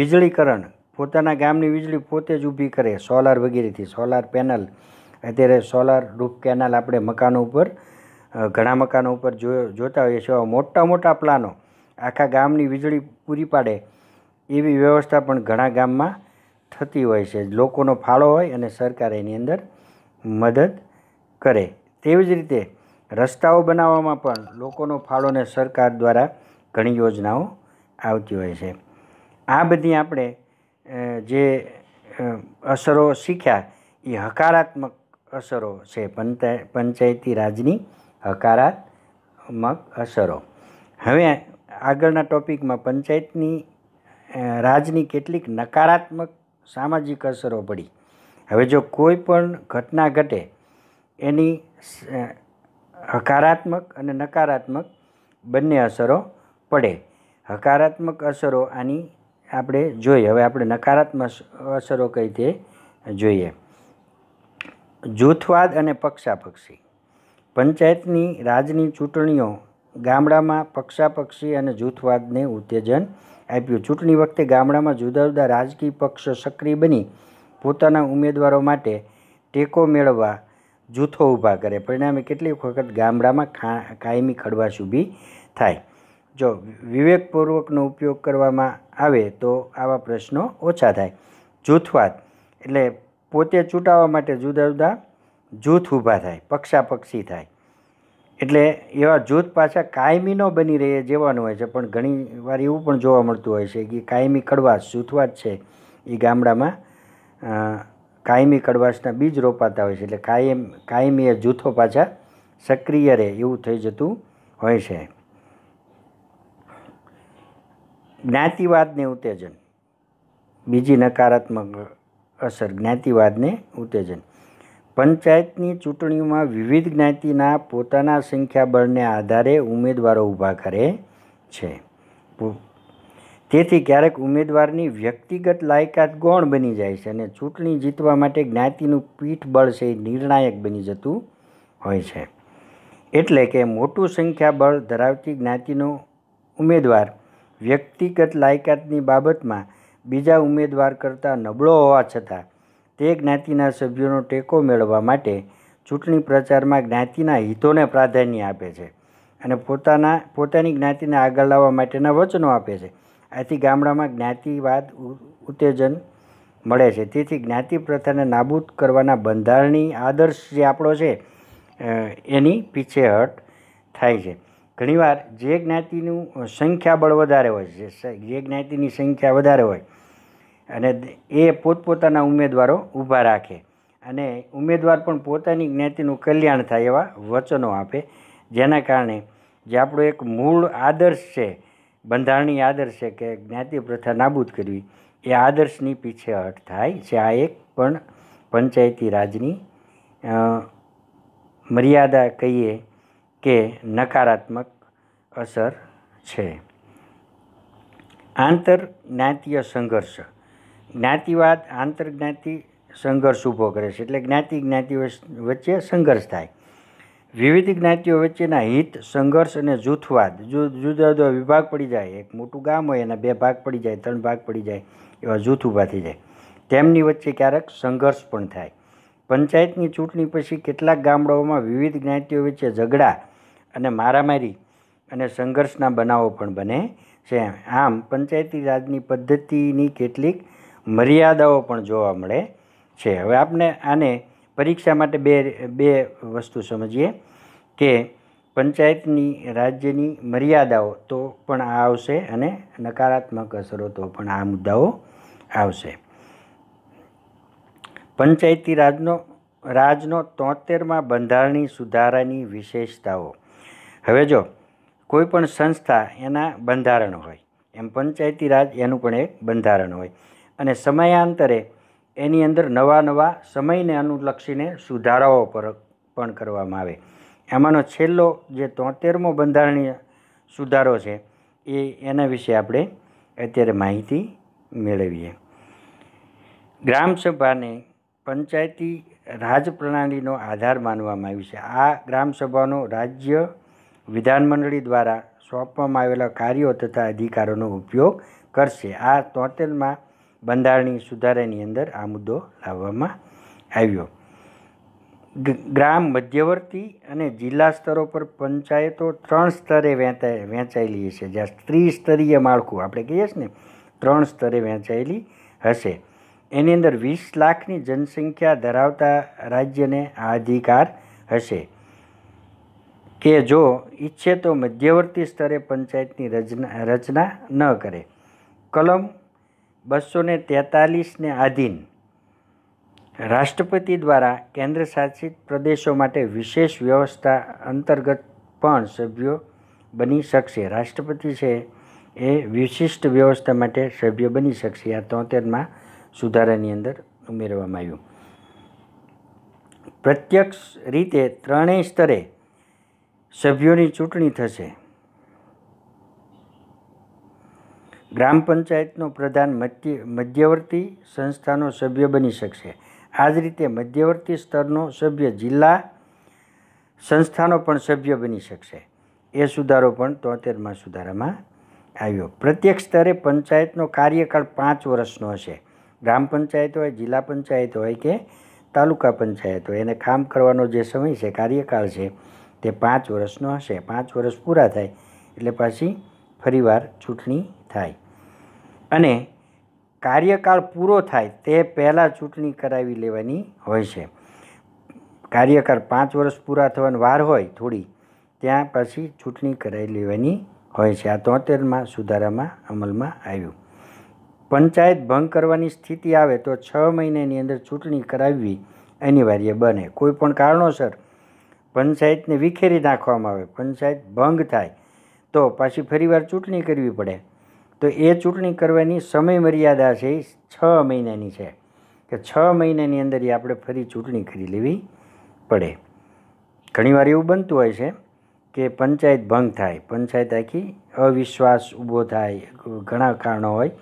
વીજળીકરણ પોતાના ગામની વીજળી પોતે જ ઊભી કરે સોલાર વગેરેથી સોલાર પેનલ અત્યારે સોલાર રૂફ કેનાલ આપણે મકાનો ઉપર ઘણા મકાનો ઉપર જો જોતા હોઈએ છીએ મોટા મોટા પ્લાનો આખા ગામની વીજળી પૂરી પાડે એવી વ્યવસ્થા પણ ઘણા ગામમાં થતી હોય છે લોકોનો ફાળો હોય અને સરકાર એની અંદર મદદ કરે તેવી જ રીતે રસ્તાઓ બનાવવામાં પણ લોકોનો ફાળો ને સરકાર દ્વારા ઘણી યોજનાઓ આવતી હોય છે આ બધી આપણે જે અસરો શીખ્યા એ હકારાત્મક અસરો છે પંચાયતી રાજની હકારાત્મક અસરો હવે આગળના ટોપિકમાં પંચાયતની રાજની કેટલીક નકારાત્મક સામાજિક અસરો પડી હવે જો કોઈ પણ ઘટના ઘટે એની હકારાત્મક અને નકારાત્મક બંને અસરો પડે હકારાત્મક અસરો આની આપણે જોઈએ હવે આપણે નકારાત્મક અસરો કઈ તે જોઈએ જૂથવાદ અને પક્ષાપક્ષી પંચાયતની રાજની ચૂંટણીઓ ગામડામાં પક્ષાપક્ષી અને જૂથવાદને ઉત્તેજન આપ્યું ચૂંટણી વખતે ગામડામાં જુદા જુદા રાજકીય પક્ષ સક્રિય બની પોતાના ઉમેદવારો માટે ટેકો મેળવવા જૂથો ઊભા કરે પરિણામે કેટલીક વખત ગામડામાં કાયમી ખડવાશ ઊભી થાય જો વિવેકપૂર્વકનો ઉપયોગ કરવામાં આવે તો આવા પ્રશ્નો ઓછા થાય જૂથવાદ એટલે પોતે ચૂંટાવા માટે જુદા જુદા જૂથ ઊભા થાય પક્ષાપક્ષી થાય એટલે એવા જૂથ પાછા કાયમી ન બની રહે જેવાનું હોય છે પણ ઘણી વાર એવું પણ જોવા મળતું હોય છે કે કાયમી કડવાશ જૂથવાદ છે એ ગામડામાં કાયમી કડવાશના બીજ રોપાતા હોય છે એટલે કાયમ કાયમી એ જૂથો પાછા સક્રિય રહે એવું થઈ જતું હોય છે જ્ઞાતિવાદને ઉત્તેજન બીજી નકારાત્મક અસર જ્ઞાતિવાદને ઉત્તેજન પંચાયતની ચૂંટણીઓમાં વિવિધ જ્ઞાતિના પોતાના સંખ્યાબળને આધારે ઉમેદવારો ઊભા કરે છે તેથી ક્યારેક ઉમેદવારની વ્યક્તિગત લાયકાત ગૌણ બની જાય છે અને ચૂંટણી જીતવા માટે જ્ઞાતિનું પીઠબળ છે એ નિર્ણાયક બની જતું હોય છે એટલે કે મોટું સંખ્યાબળ ધરાવતી જ્ઞાતિનો ઉમેદવાર વ્યક્તિગત લાયકાતની બાબતમાં બીજા ઉમેદવાર કરતાં નબળો હોવા છતાં તે જ્ઞાતિના સભ્યોનો ટેકો મેળવવા માટે ચૂંટણી પ્રચારમાં જ્ઞાતિના હિતોને પ્રાધાન્ય આપે છે અને પોતાના પોતાની જ્ઞાતિને આગળ લાવવા માટેના વચનો આપે છે આથી ગામડામાં જ્ઞાતિવાદ ઉત્તેજન મળે છે તેથી જ્ઞાતિ પ્રથાને નાબૂદ કરવાના બંધારણી આદર્શ જે આપણો છે એની પીછેહટ થાય છે ઘણીવાર જે જ્ઞાતિનું સંખ્યાબળ વધારે હોય છે જે જ્ઞાતિની સંખ્યા વધારે હોય અને એ પોતપોતાના ઉમેદવારો ઊભા રાખે અને ઉમેદવાર પણ પોતાની જ્ઞાતિનું કલ્યાણ થાય એવા વચનો આપે જેના કારણે જે આપણો એક મૂળ આદર્શ છે બંધારણીય આદર્શ છે કે જ્ઞાતિ પ્રથા નાબૂદ કરવી એ આદર્શની પીછેહટ થાય છે આ એક પણ પંચાયતી રાજની મર્યાદા કહીએ કે નકારાત્મક અસર છે આંતર જ્ઞાતીય સંઘર્ષ જ્ઞાતિવાદ આંતરજ્ઞાતિ સંઘર્ષ ઊભો કરે છે એટલે જ્ઞાતિ જ્ઞાતિ વચ્ચે સંઘર્ષ થાય વિવિધ જ્ઞાતિઓ વચ્ચેના હિત સંઘર્ષ અને જૂથવાદ જુદા જુદા વિભાગ પડી જાય એક મોટું ગામ હોય એના બે ભાગ પડી જાય ત્રણ ભાગ પડી જાય એવા જૂથ ઊભા થઈ જાય તેમની વચ્ચે ક્યારેક સંઘર્ષ પણ થાય પંચાયતની ચૂંટણી પછી કેટલાક ગામડાઓમાં વિવિધ જ્ઞાતિઓ વચ્ચે ઝઘડા અને મારામારી અને સંઘર્ષના બનાવો પણ બને છે આમ પંચાયતી રાજની પદ્ધતિની કેટલીક મર્યાદાઓ પણ જોવા મળે છે હવે આપણે આને પરીક્ષા માટે બે બે વસ્તુ સમજીએ કે પંચાયતની રાજ્યની મર્યાદાઓ તો પણ આ આવશે અને નકારાત્મક અસરો તો પણ આ મુદ્દાઓ આવશે પંચાયતી રાજનો રાજનો તોતેરમાં બંધારણી સુધારાની વિશેષતાઓ હવે જો કોઈ પણ સંસ્થા એના બંધારણ હોય એમ પંચાયતી રાજ એનું પણ એક બંધારણ હોય અને સમયાંતરે એની અંદર નવા નવા સમયને અનુલક્ષીને સુધારાઓ પર પણ કરવામાં આવે એમાંનો છેલ્લો જે તોતેરમો બંધારણીય સુધારો છે એ એના વિશે આપણે અત્યારે માહિતી મેળવીએ ગ્રામસભાને પંચાયતી રાજ પ્રણાલીનો આધાર માનવામાં આવ્યું છે આ ગ્રામસભાનો રાજ્ય વિધાનમંડળી દ્વારા સોંપવામાં આવેલા કાર્યો તથા અધિકારોનો ઉપયોગ કરશે આ તોતેરમાં બંધારણીય સુધારાની અંદર આ મુદ્દો લાવવામાં આવ્યો ગ્રામ મધ્યવર્તી અને જિલ્લા સ્તરો પર પંચાયતો ત્રણ સ્તરે વહેંચાય વહેંચાયેલી હશે જ્યાં ત્રિસ્તરીય માળખું આપણે કહીએ છીએ ને ત્રણ સ્તરે વહેંચાયેલી હશે એની અંદર વીસ લાખની જનસંખ્યા ધરાવતા રાજ્યને આ અધિકાર હશે કે જો ઈચ્છે તો મધ્યવર્તી સ્તરે પંચાયતની રચના રચના ન કરે કલમ બસો ને તેતાલીસને આધીન રાષ્ટ્રપતિ દ્વારા કેન્દ્ર શાસિત પ્રદેશો માટે વિશેષ વ્યવસ્થા અંતર્ગત પણ સભ્યો બની શકશે રાષ્ટ્રપતિ છે એ વિશિષ્ટ વ્યવસ્થા માટે સભ્ય બની શકશે આ તોતેરમાં સુધારાની અંદર ઉમેરવામાં આવ્યું પ્રત્યક્ષ રીતે ત્રણેય સ્તરે સભ્યોની ચૂંટણી થશે ગ્રામ પંચાયતનો પ્રધાન મધ્ય મધ્યવર્તી સંસ્થાનો સભ્ય બની શકશે આ જ રીતે મધ્યવર્તી સ્તરનો સભ્ય જિલ્લા સંસ્થાનો પણ સભ્ય બની શકશે એ સુધારો પણ તોતેરમાં સુધારામાં આવ્યો પ્રત્યેક સ્તરે પંચાયતનો કાર્યકાળ પાંચ વર્ષનો હશે ગ્રામ પંચાયત હોય જિલ્લા પંચાયત હોય કે તાલુકા પંચાયત હોય એને કામ કરવાનો જે સમય છે કાર્યકાળ છે તે પાંચ વર્ષનો હશે પાંચ વર્ષ પૂરા થાય એટલે પાછી ફરીવાર ચૂંટણી થાય અને કાર્યકાળ પૂરો થાય તે પહેલાં ચૂંટણી કરાવી લેવાની હોય છે કાર્યકાળ પાંચ વર્ષ પૂરા થવાની વાર હોય થોડી ત્યાં પછી ચૂંટણી કરાવી લેવાની હોય છે આ તોતેરમાં સુધારામાં અમલમાં આવ્યું પંચાયત ભંગ કરવાની સ્થિતિ આવે તો છ મહિનાની અંદર ચૂંટણી કરાવવી અનિવાર્ય બને કોઈ પણ કારણોસર પંચાયતને વિખેરી નાખવામાં આવે પંચાયત ભંગ થાય તો પાછી ફરીવાર ચૂંટણી કરવી પડે તો એ ચૂંટણી કરવાની સમય મર્યાદા છે એ છ મહિનાની છે કે છ મહિનાની અંદર એ આપણે ફરી ચૂંટણી કરી લેવી પડે ઘણીવાર એવું બનતું હોય છે કે પંચાયત ભંગ થાય પંચાયત આખી અવિશ્વાસ ઊભો થાય ઘણા કારણો હોય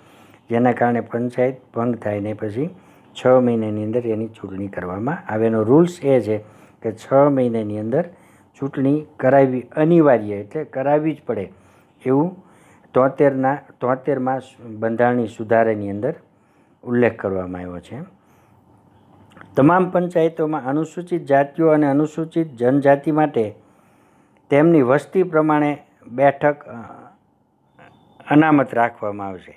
જેના કારણે પંચાયત ભંગ થાય ને પછી છ મહિનાની અંદર એની ચૂંટણી કરવામાં આવે એનો રૂલ્સ એ છે કે છ મહિનાની અંદર ચૂંટણી કરાવી અનિવાર્ય એટલે કરાવવી જ પડે એવું તોતેરના તોતેરમાં બંધારણીય સુધારાની અંદર ઉલ્લેખ કરવામાં આવ્યો છે તમામ પંચાયતોમાં અનુસૂચિત જાતિઓ અને અનુસૂચિત જનજાતિ માટે તેમની વસ્તી પ્રમાણે બેઠક અનામત રાખવામાં આવશે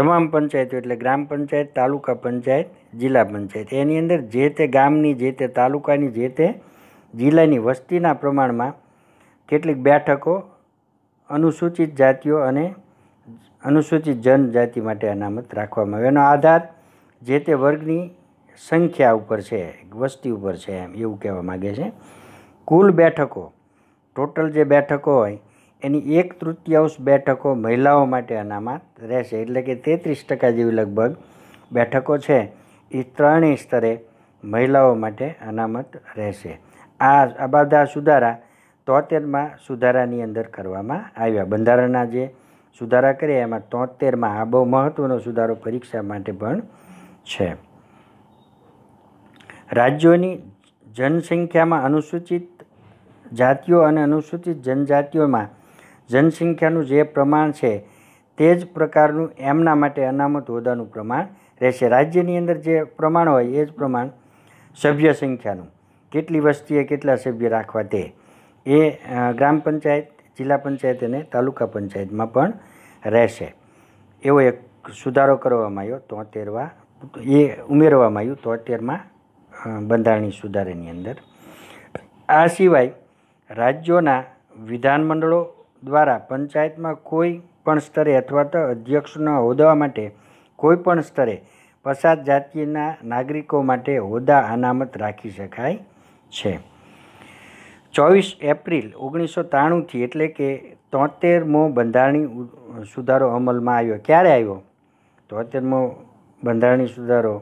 તમામ પંચાયતો એટલે ગ્રામ પંચાયત તાલુકા પંચાયત જિલ્લા પંચાયત એની અંદર જે તે ગામની જે તે તાલુકાની જે તે જિલ્લાની વસ્તીના પ્રમાણમાં કેટલીક બેઠકો અનુસૂચિત જાતિઓ અને અનુસૂચિત જનજાતિ માટે અનામત રાખવામાં આવે એનો આધાર જે તે વર્ગની સંખ્યા ઉપર છે વસ્તી ઉપર છે એમ એવું કહેવા માગે છે કુલ બેઠકો ટોટલ જે બેઠકો હોય એની એક તૃતીયાંશ બેઠકો મહિલાઓ માટે અનામત રહેશે એટલે કે તેત્રીસ ટકા જેવી લગભગ બેઠકો છે એ ત્રણેય સ્તરે મહિલાઓ માટે અનામત રહેશે આ આ બધા સુધારા તોતેરમાં સુધારાની અંદર કરવામાં આવ્યા બંધારણના જે સુધારા કર્યા એમાં તોતેરમાં આ બહુ મહત્ત્વનો સુધારો પરીક્ષા માટે પણ છે રાજ્યોની જનસંખ્યામાં અનુસૂચિત જાતિઓ અને અનુસૂચિત જનજાતિઓમાં જનસંખ્યાનું જે પ્રમાણ છે તે જ પ્રકારનું એમના માટે અનામત હોદાનું પ્રમાણ રહેશે રાજ્યની અંદર જે પ્રમાણ હોય એ જ પ્રમાણ સભ્ય સંખ્યાનું કેટલી વસ્તીએ કેટલા સભ્ય રાખવા તે એ ગ્રામ પંચાયત જિલ્લા પંચાયત અને તાલુકા પંચાયતમાં પણ રહેશે એવો એક સુધારો કરવામાં આવ્યો તોતેરમાં એ ઉમેરવામાં આવ્યું તોતેરમાં બંધારણી સુધારાની અંદર આ સિવાય રાજ્યોના વિધાનમંડળો દ્વારા પંચાયતમાં કોઈ પણ સ્તરે અથવા તો અધ્યક્ષના હોદ્દા માટે કોઈ પણ સ્તરે પસાત જાતિના નાગરિકો માટે હોદા અનામત રાખી શકાય છે ચોવીસ એપ્રિલ ઓગણીસો ત્રાણુંથી એટલે કે તોતેરમો બંધારણી સુધારો અમલમાં આવ્યો ક્યારે આવ્યો તોતેરમો બંધારણી સુધારો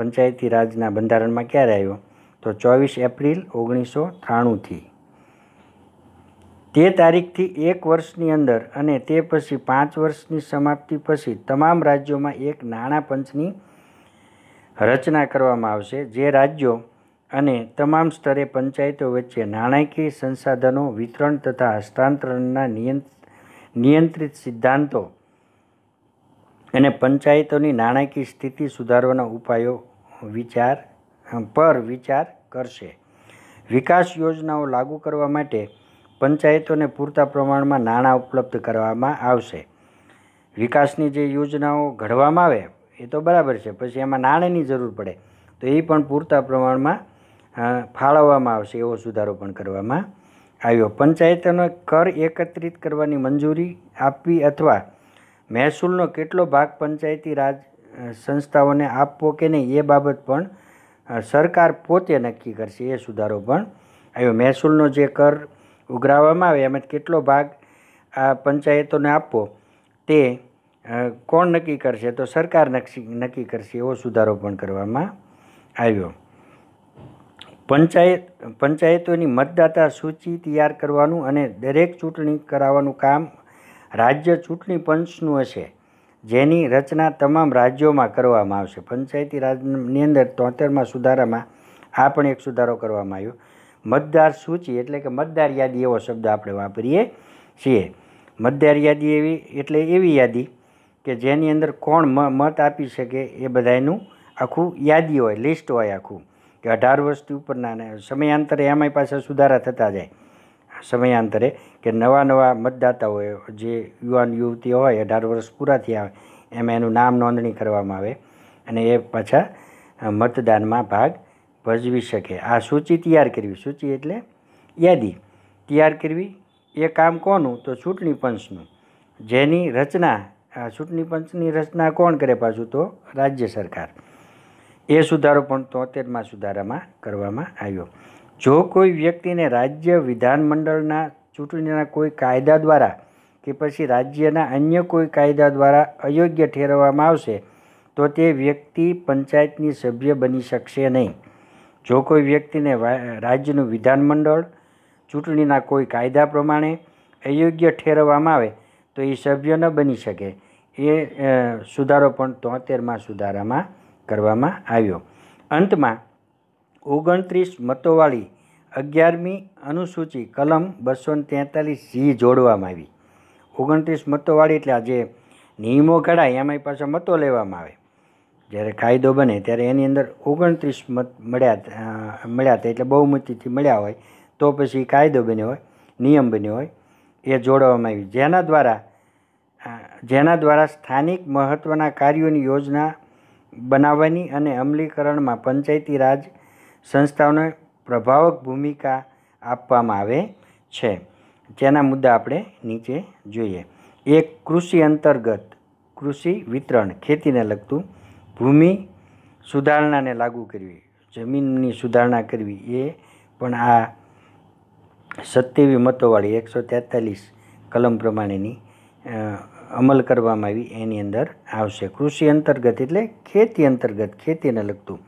પંચાયતી રાજના બંધારણમાં ક્યારે આવ્યો તો ચોવીસ એપ્રિલ ઓગણીસો ત્રાણુંથી તે તારીખથી એક વર્ષની અંદર અને તે પછી પાંચ વર્ષની સમાપ્તિ પછી તમામ રાજ્યોમાં એક નાણાં પંચની રચના કરવામાં આવશે જે રાજ્યો અને તમામ સ્તરે પંચાયતો વચ્ચે નાણાકીય સંસાધનો વિતરણ તથા હસ્તાંતરણના નિયંત્રિત સિદ્ધાંતો અને પંચાયતોની નાણાકીય સ્થિતિ સુધારવાના ઉપાયો વિચાર પર વિચાર કરશે વિકાસ યોજનાઓ લાગુ કરવા માટે પંચાયતોને પૂરતા પ્રમાણમાં નાણાં ઉપલબ્ધ કરવામાં આવશે વિકાસની જે યોજનાઓ ઘડવામાં આવે એ તો બરાબર છે પછી એમાં નાણાંની જરૂર પડે તો એ પણ પૂરતા પ્રમાણમાં ફાળવવામાં આવશે એવો સુધારો પણ કરવામાં આવ્યો પંચાયતોને કર એકત્રિત કરવાની મંજૂરી આપવી અથવા મહેસૂલનો કેટલો ભાગ પંચાયતી રાજ સંસ્થાઓને આપવો કે નહીં એ બાબત પણ સરકાર પોતે નક્કી કરશે એ સુધારો પણ આવ્યો મહેસૂલનો જે કર ઉઘરાવવામાં આવે એમાં કેટલો ભાગ આ પંચાયતોને આપવો તે કોણ નક્કી કરશે તો સરકાર નક્કી નક્કી કરશે એવો સુધારો પણ કરવામાં આવ્યો પંચાયત પંચાયતોની મતદાતા સૂચિ તૈયાર કરવાનું અને દરેક ચૂંટણી કરાવવાનું કામ રાજ્ય ચૂંટણી પંચનું હશે જેની રચના તમામ રાજ્યોમાં કરવામાં આવશે પંચાયતી રાજની અંદર તોતેરમાં સુધારામાં આ પણ એક સુધારો કરવામાં આવ્યો મતદાર સૂચિ એટલે કે મતદાર યાદી એવો શબ્દ આપણે વાપરીએ છીએ મતદાર યાદી એવી એટલે એવી યાદી કે જેની અંદર કોણ મત આપી શકે એ બધાનું આખું યાદી હોય લિસ્ટ હોય આખું કે અઢાર વર્ષથી ઉપરના સમયાંતરે એમાંય પાછા સુધારા થતા જાય સમયાંતરે કે નવા નવા મતદાતાઓએ જે યુવાન યુવતી હોય અઢાર વર્ષ પૂરા થયા હોય એમાં એનું નામ નોંધણી કરવામાં આવે અને એ પાછા મતદાનમાં ભાગ ભજવી શકે આ સૂચિ તૈયાર કરવી સૂચિ એટલે યાદી તૈયાર કરવી એ કામ કોનું તો ચૂંટણી પંચનું જેની રચના આ ચૂંટણી પંચની રચના કોણ કરે પાછું તો રાજ્ય સરકાર એ સુધારો પણ તોતેરમાં સુધારામાં કરવામાં આવ્યો જો કોઈ વ્યક્તિને રાજ્ય વિધાનમંડળના ચૂંટણીના કોઈ કાયદા દ્વારા કે પછી રાજ્યના અન્ય કોઈ કાયદા દ્વારા અયોગ્ય ઠેરવવામાં આવશે તો તે વ્યક્તિ પંચાયતની સભ્ય બની શકશે નહીં જો કોઈ વ્યક્તિને રાજ્યનું વિધાનમંડળ ચૂંટણીના કોઈ કાયદા પ્રમાણે અયોગ્ય ઠેરવવામાં આવે તો એ સભ્ય ન બની શકે એ સુધારો પણ તોતેરમાં સુધારામાં કરવામાં આવ્યો અંતમાં ઓગણત્રીસ મતોવાળી અગિયારમી અનુસૂચિ કલમ બસો તેતાલીસ જી જોડવામાં આવી ઓગણત્રીસ મતોવાળી એટલે આ જે નિયમો ઘડાય એમાંય પાછા મતો લેવામાં આવે જ્યારે કાયદો બને ત્યારે એની અંદર ઓગણત્રીસ મત મળ્યા મળ્યા હતા એટલે બહુમતીથી મળ્યા હોય તો પછી કાયદો બન્યો હોય નિયમ બન્યો હોય એ જોડવામાં આવી જેના દ્વારા જેના દ્વારા સ્થાનિક મહત્ત્વના કાર્યોની યોજના બનાવવાની અને અમલીકરણમાં પંચાયતી રાજ સંસ્થાઓને પ્રભાવક ભૂમિકા આપવામાં આવે છે જેના મુદ્દા આપણે નીચે જોઈએ એક કૃષિ અંતર્ગત કૃષિ વિતરણ ખેતીને લગતું ભૂમિ સુધારણાને લાગુ કરવી જમીનની સુધારણા કરવી એ પણ આ સત્યાવી મતોવાળી એકસો તેતાલીસ કલમ પ્રમાણેની અમલ કરવામાં આવી એની અંદર આવશે કૃષિ અંતર્ગત એટલે ખેતી અંતર્ગત ખેતીને લગતું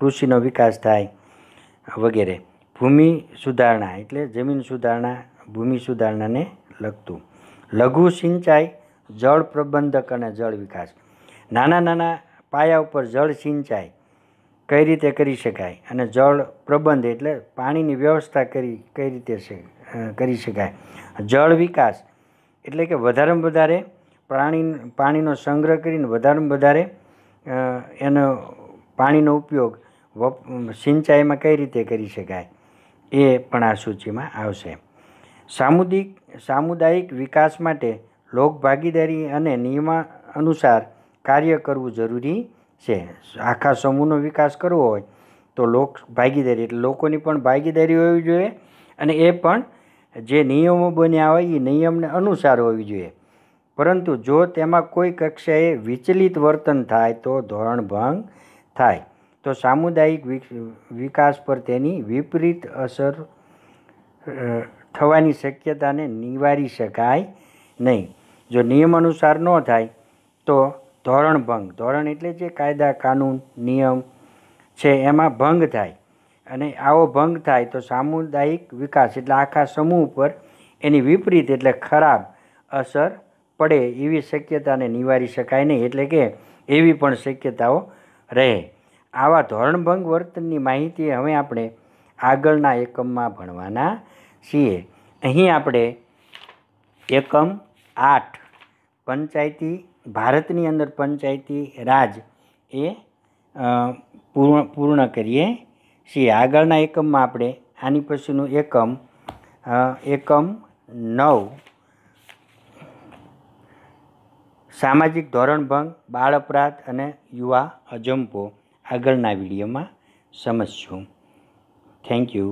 કૃષિનો વિકાસ થાય વગેરે ભૂમિ સુધારણા એટલે જમીન સુધારણા ભૂમિ સુધારણાને લગતું લઘુ સિંચાઈ જળ પ્રબંધક અને જળ વિકાસ નાના નાના પાયા ઉપર જળ સિંચાઈ કઈ રીતે કરી શકાય અને જળ પ્રબંધ એટલે પાણીની વ્યવસ્થા કરી કઈ રીતે કરી શકાય જળ વિકાસ એટલે કે વધારેમાં વધારે પ્રાણી પાણીનો સંગ્રહ કરીને વધારેમાં વધારે એનો પાણીનો ઉપયોગ વપ સિંચાઈમાં કઈ રીતે કરી શકાય એ પણ આ સૂચિમાં આવશે સામુદાયિક સામુદાયિક વિકાસ માટે લોક ભાગીદારી અને નિયમા અનુસાર કાર્ય કરવું જરૂરી છે આખા સમૂહનો વિકાસ કરવો હોય તો લોક ભાગીદારી એટલે લોકોની પણ ભાગીદારી હોવી જોઈએ અને એ પણ જે નિયમો બન્યા હોય એ નિયમને અનુસાર હોવી જોઈએ પરંતુ જો તેમાં કોઈ કક્ષાએ વિચલિત વર્તન થાય તો ધોરણ ભંગ થાય તો સામુદાયિક વિકાસ પર તેની વિપરીત અસર થવાની શક્યતાને નિવારી શકાય નહીં જો નિયમ અનુસાર ન થાય તો ધોરણભંગ ધોરણ એટલે જે કાયદા કાનૂન નિયમ છે એમાં ભંગ થાય અને આવો ભંગ થાય તો સામુદાયિક વિકાસ એટલે આખા સમૂહ ઉપર એની વિપરીત એટલે ખરાબ અસર પડે એવી શક્યતાને નિવારી શકાય નહીં એટલે કે એવી પણ શક્યતાઓ રહે આવા ધોરણભંગ વર્તનની માહિતી હવે આપણે આગળના એકમમાં ભણવાના છીએ અહીં આપણે એકમ આઠ પંચાયતી ભારતની અંદર પંચાયતી રાજ એ પૂર્ણ પૂર્ણ કરીએ છીએ આગળના એકમમાં આપણે આની પછીનું એકમ એકમ નવ સામાજિક ધોરણભંગ બાળ અપરાધ અને યુવા અજંપો આગળના વિડીયોમાં સમજશું થેન્ક યુ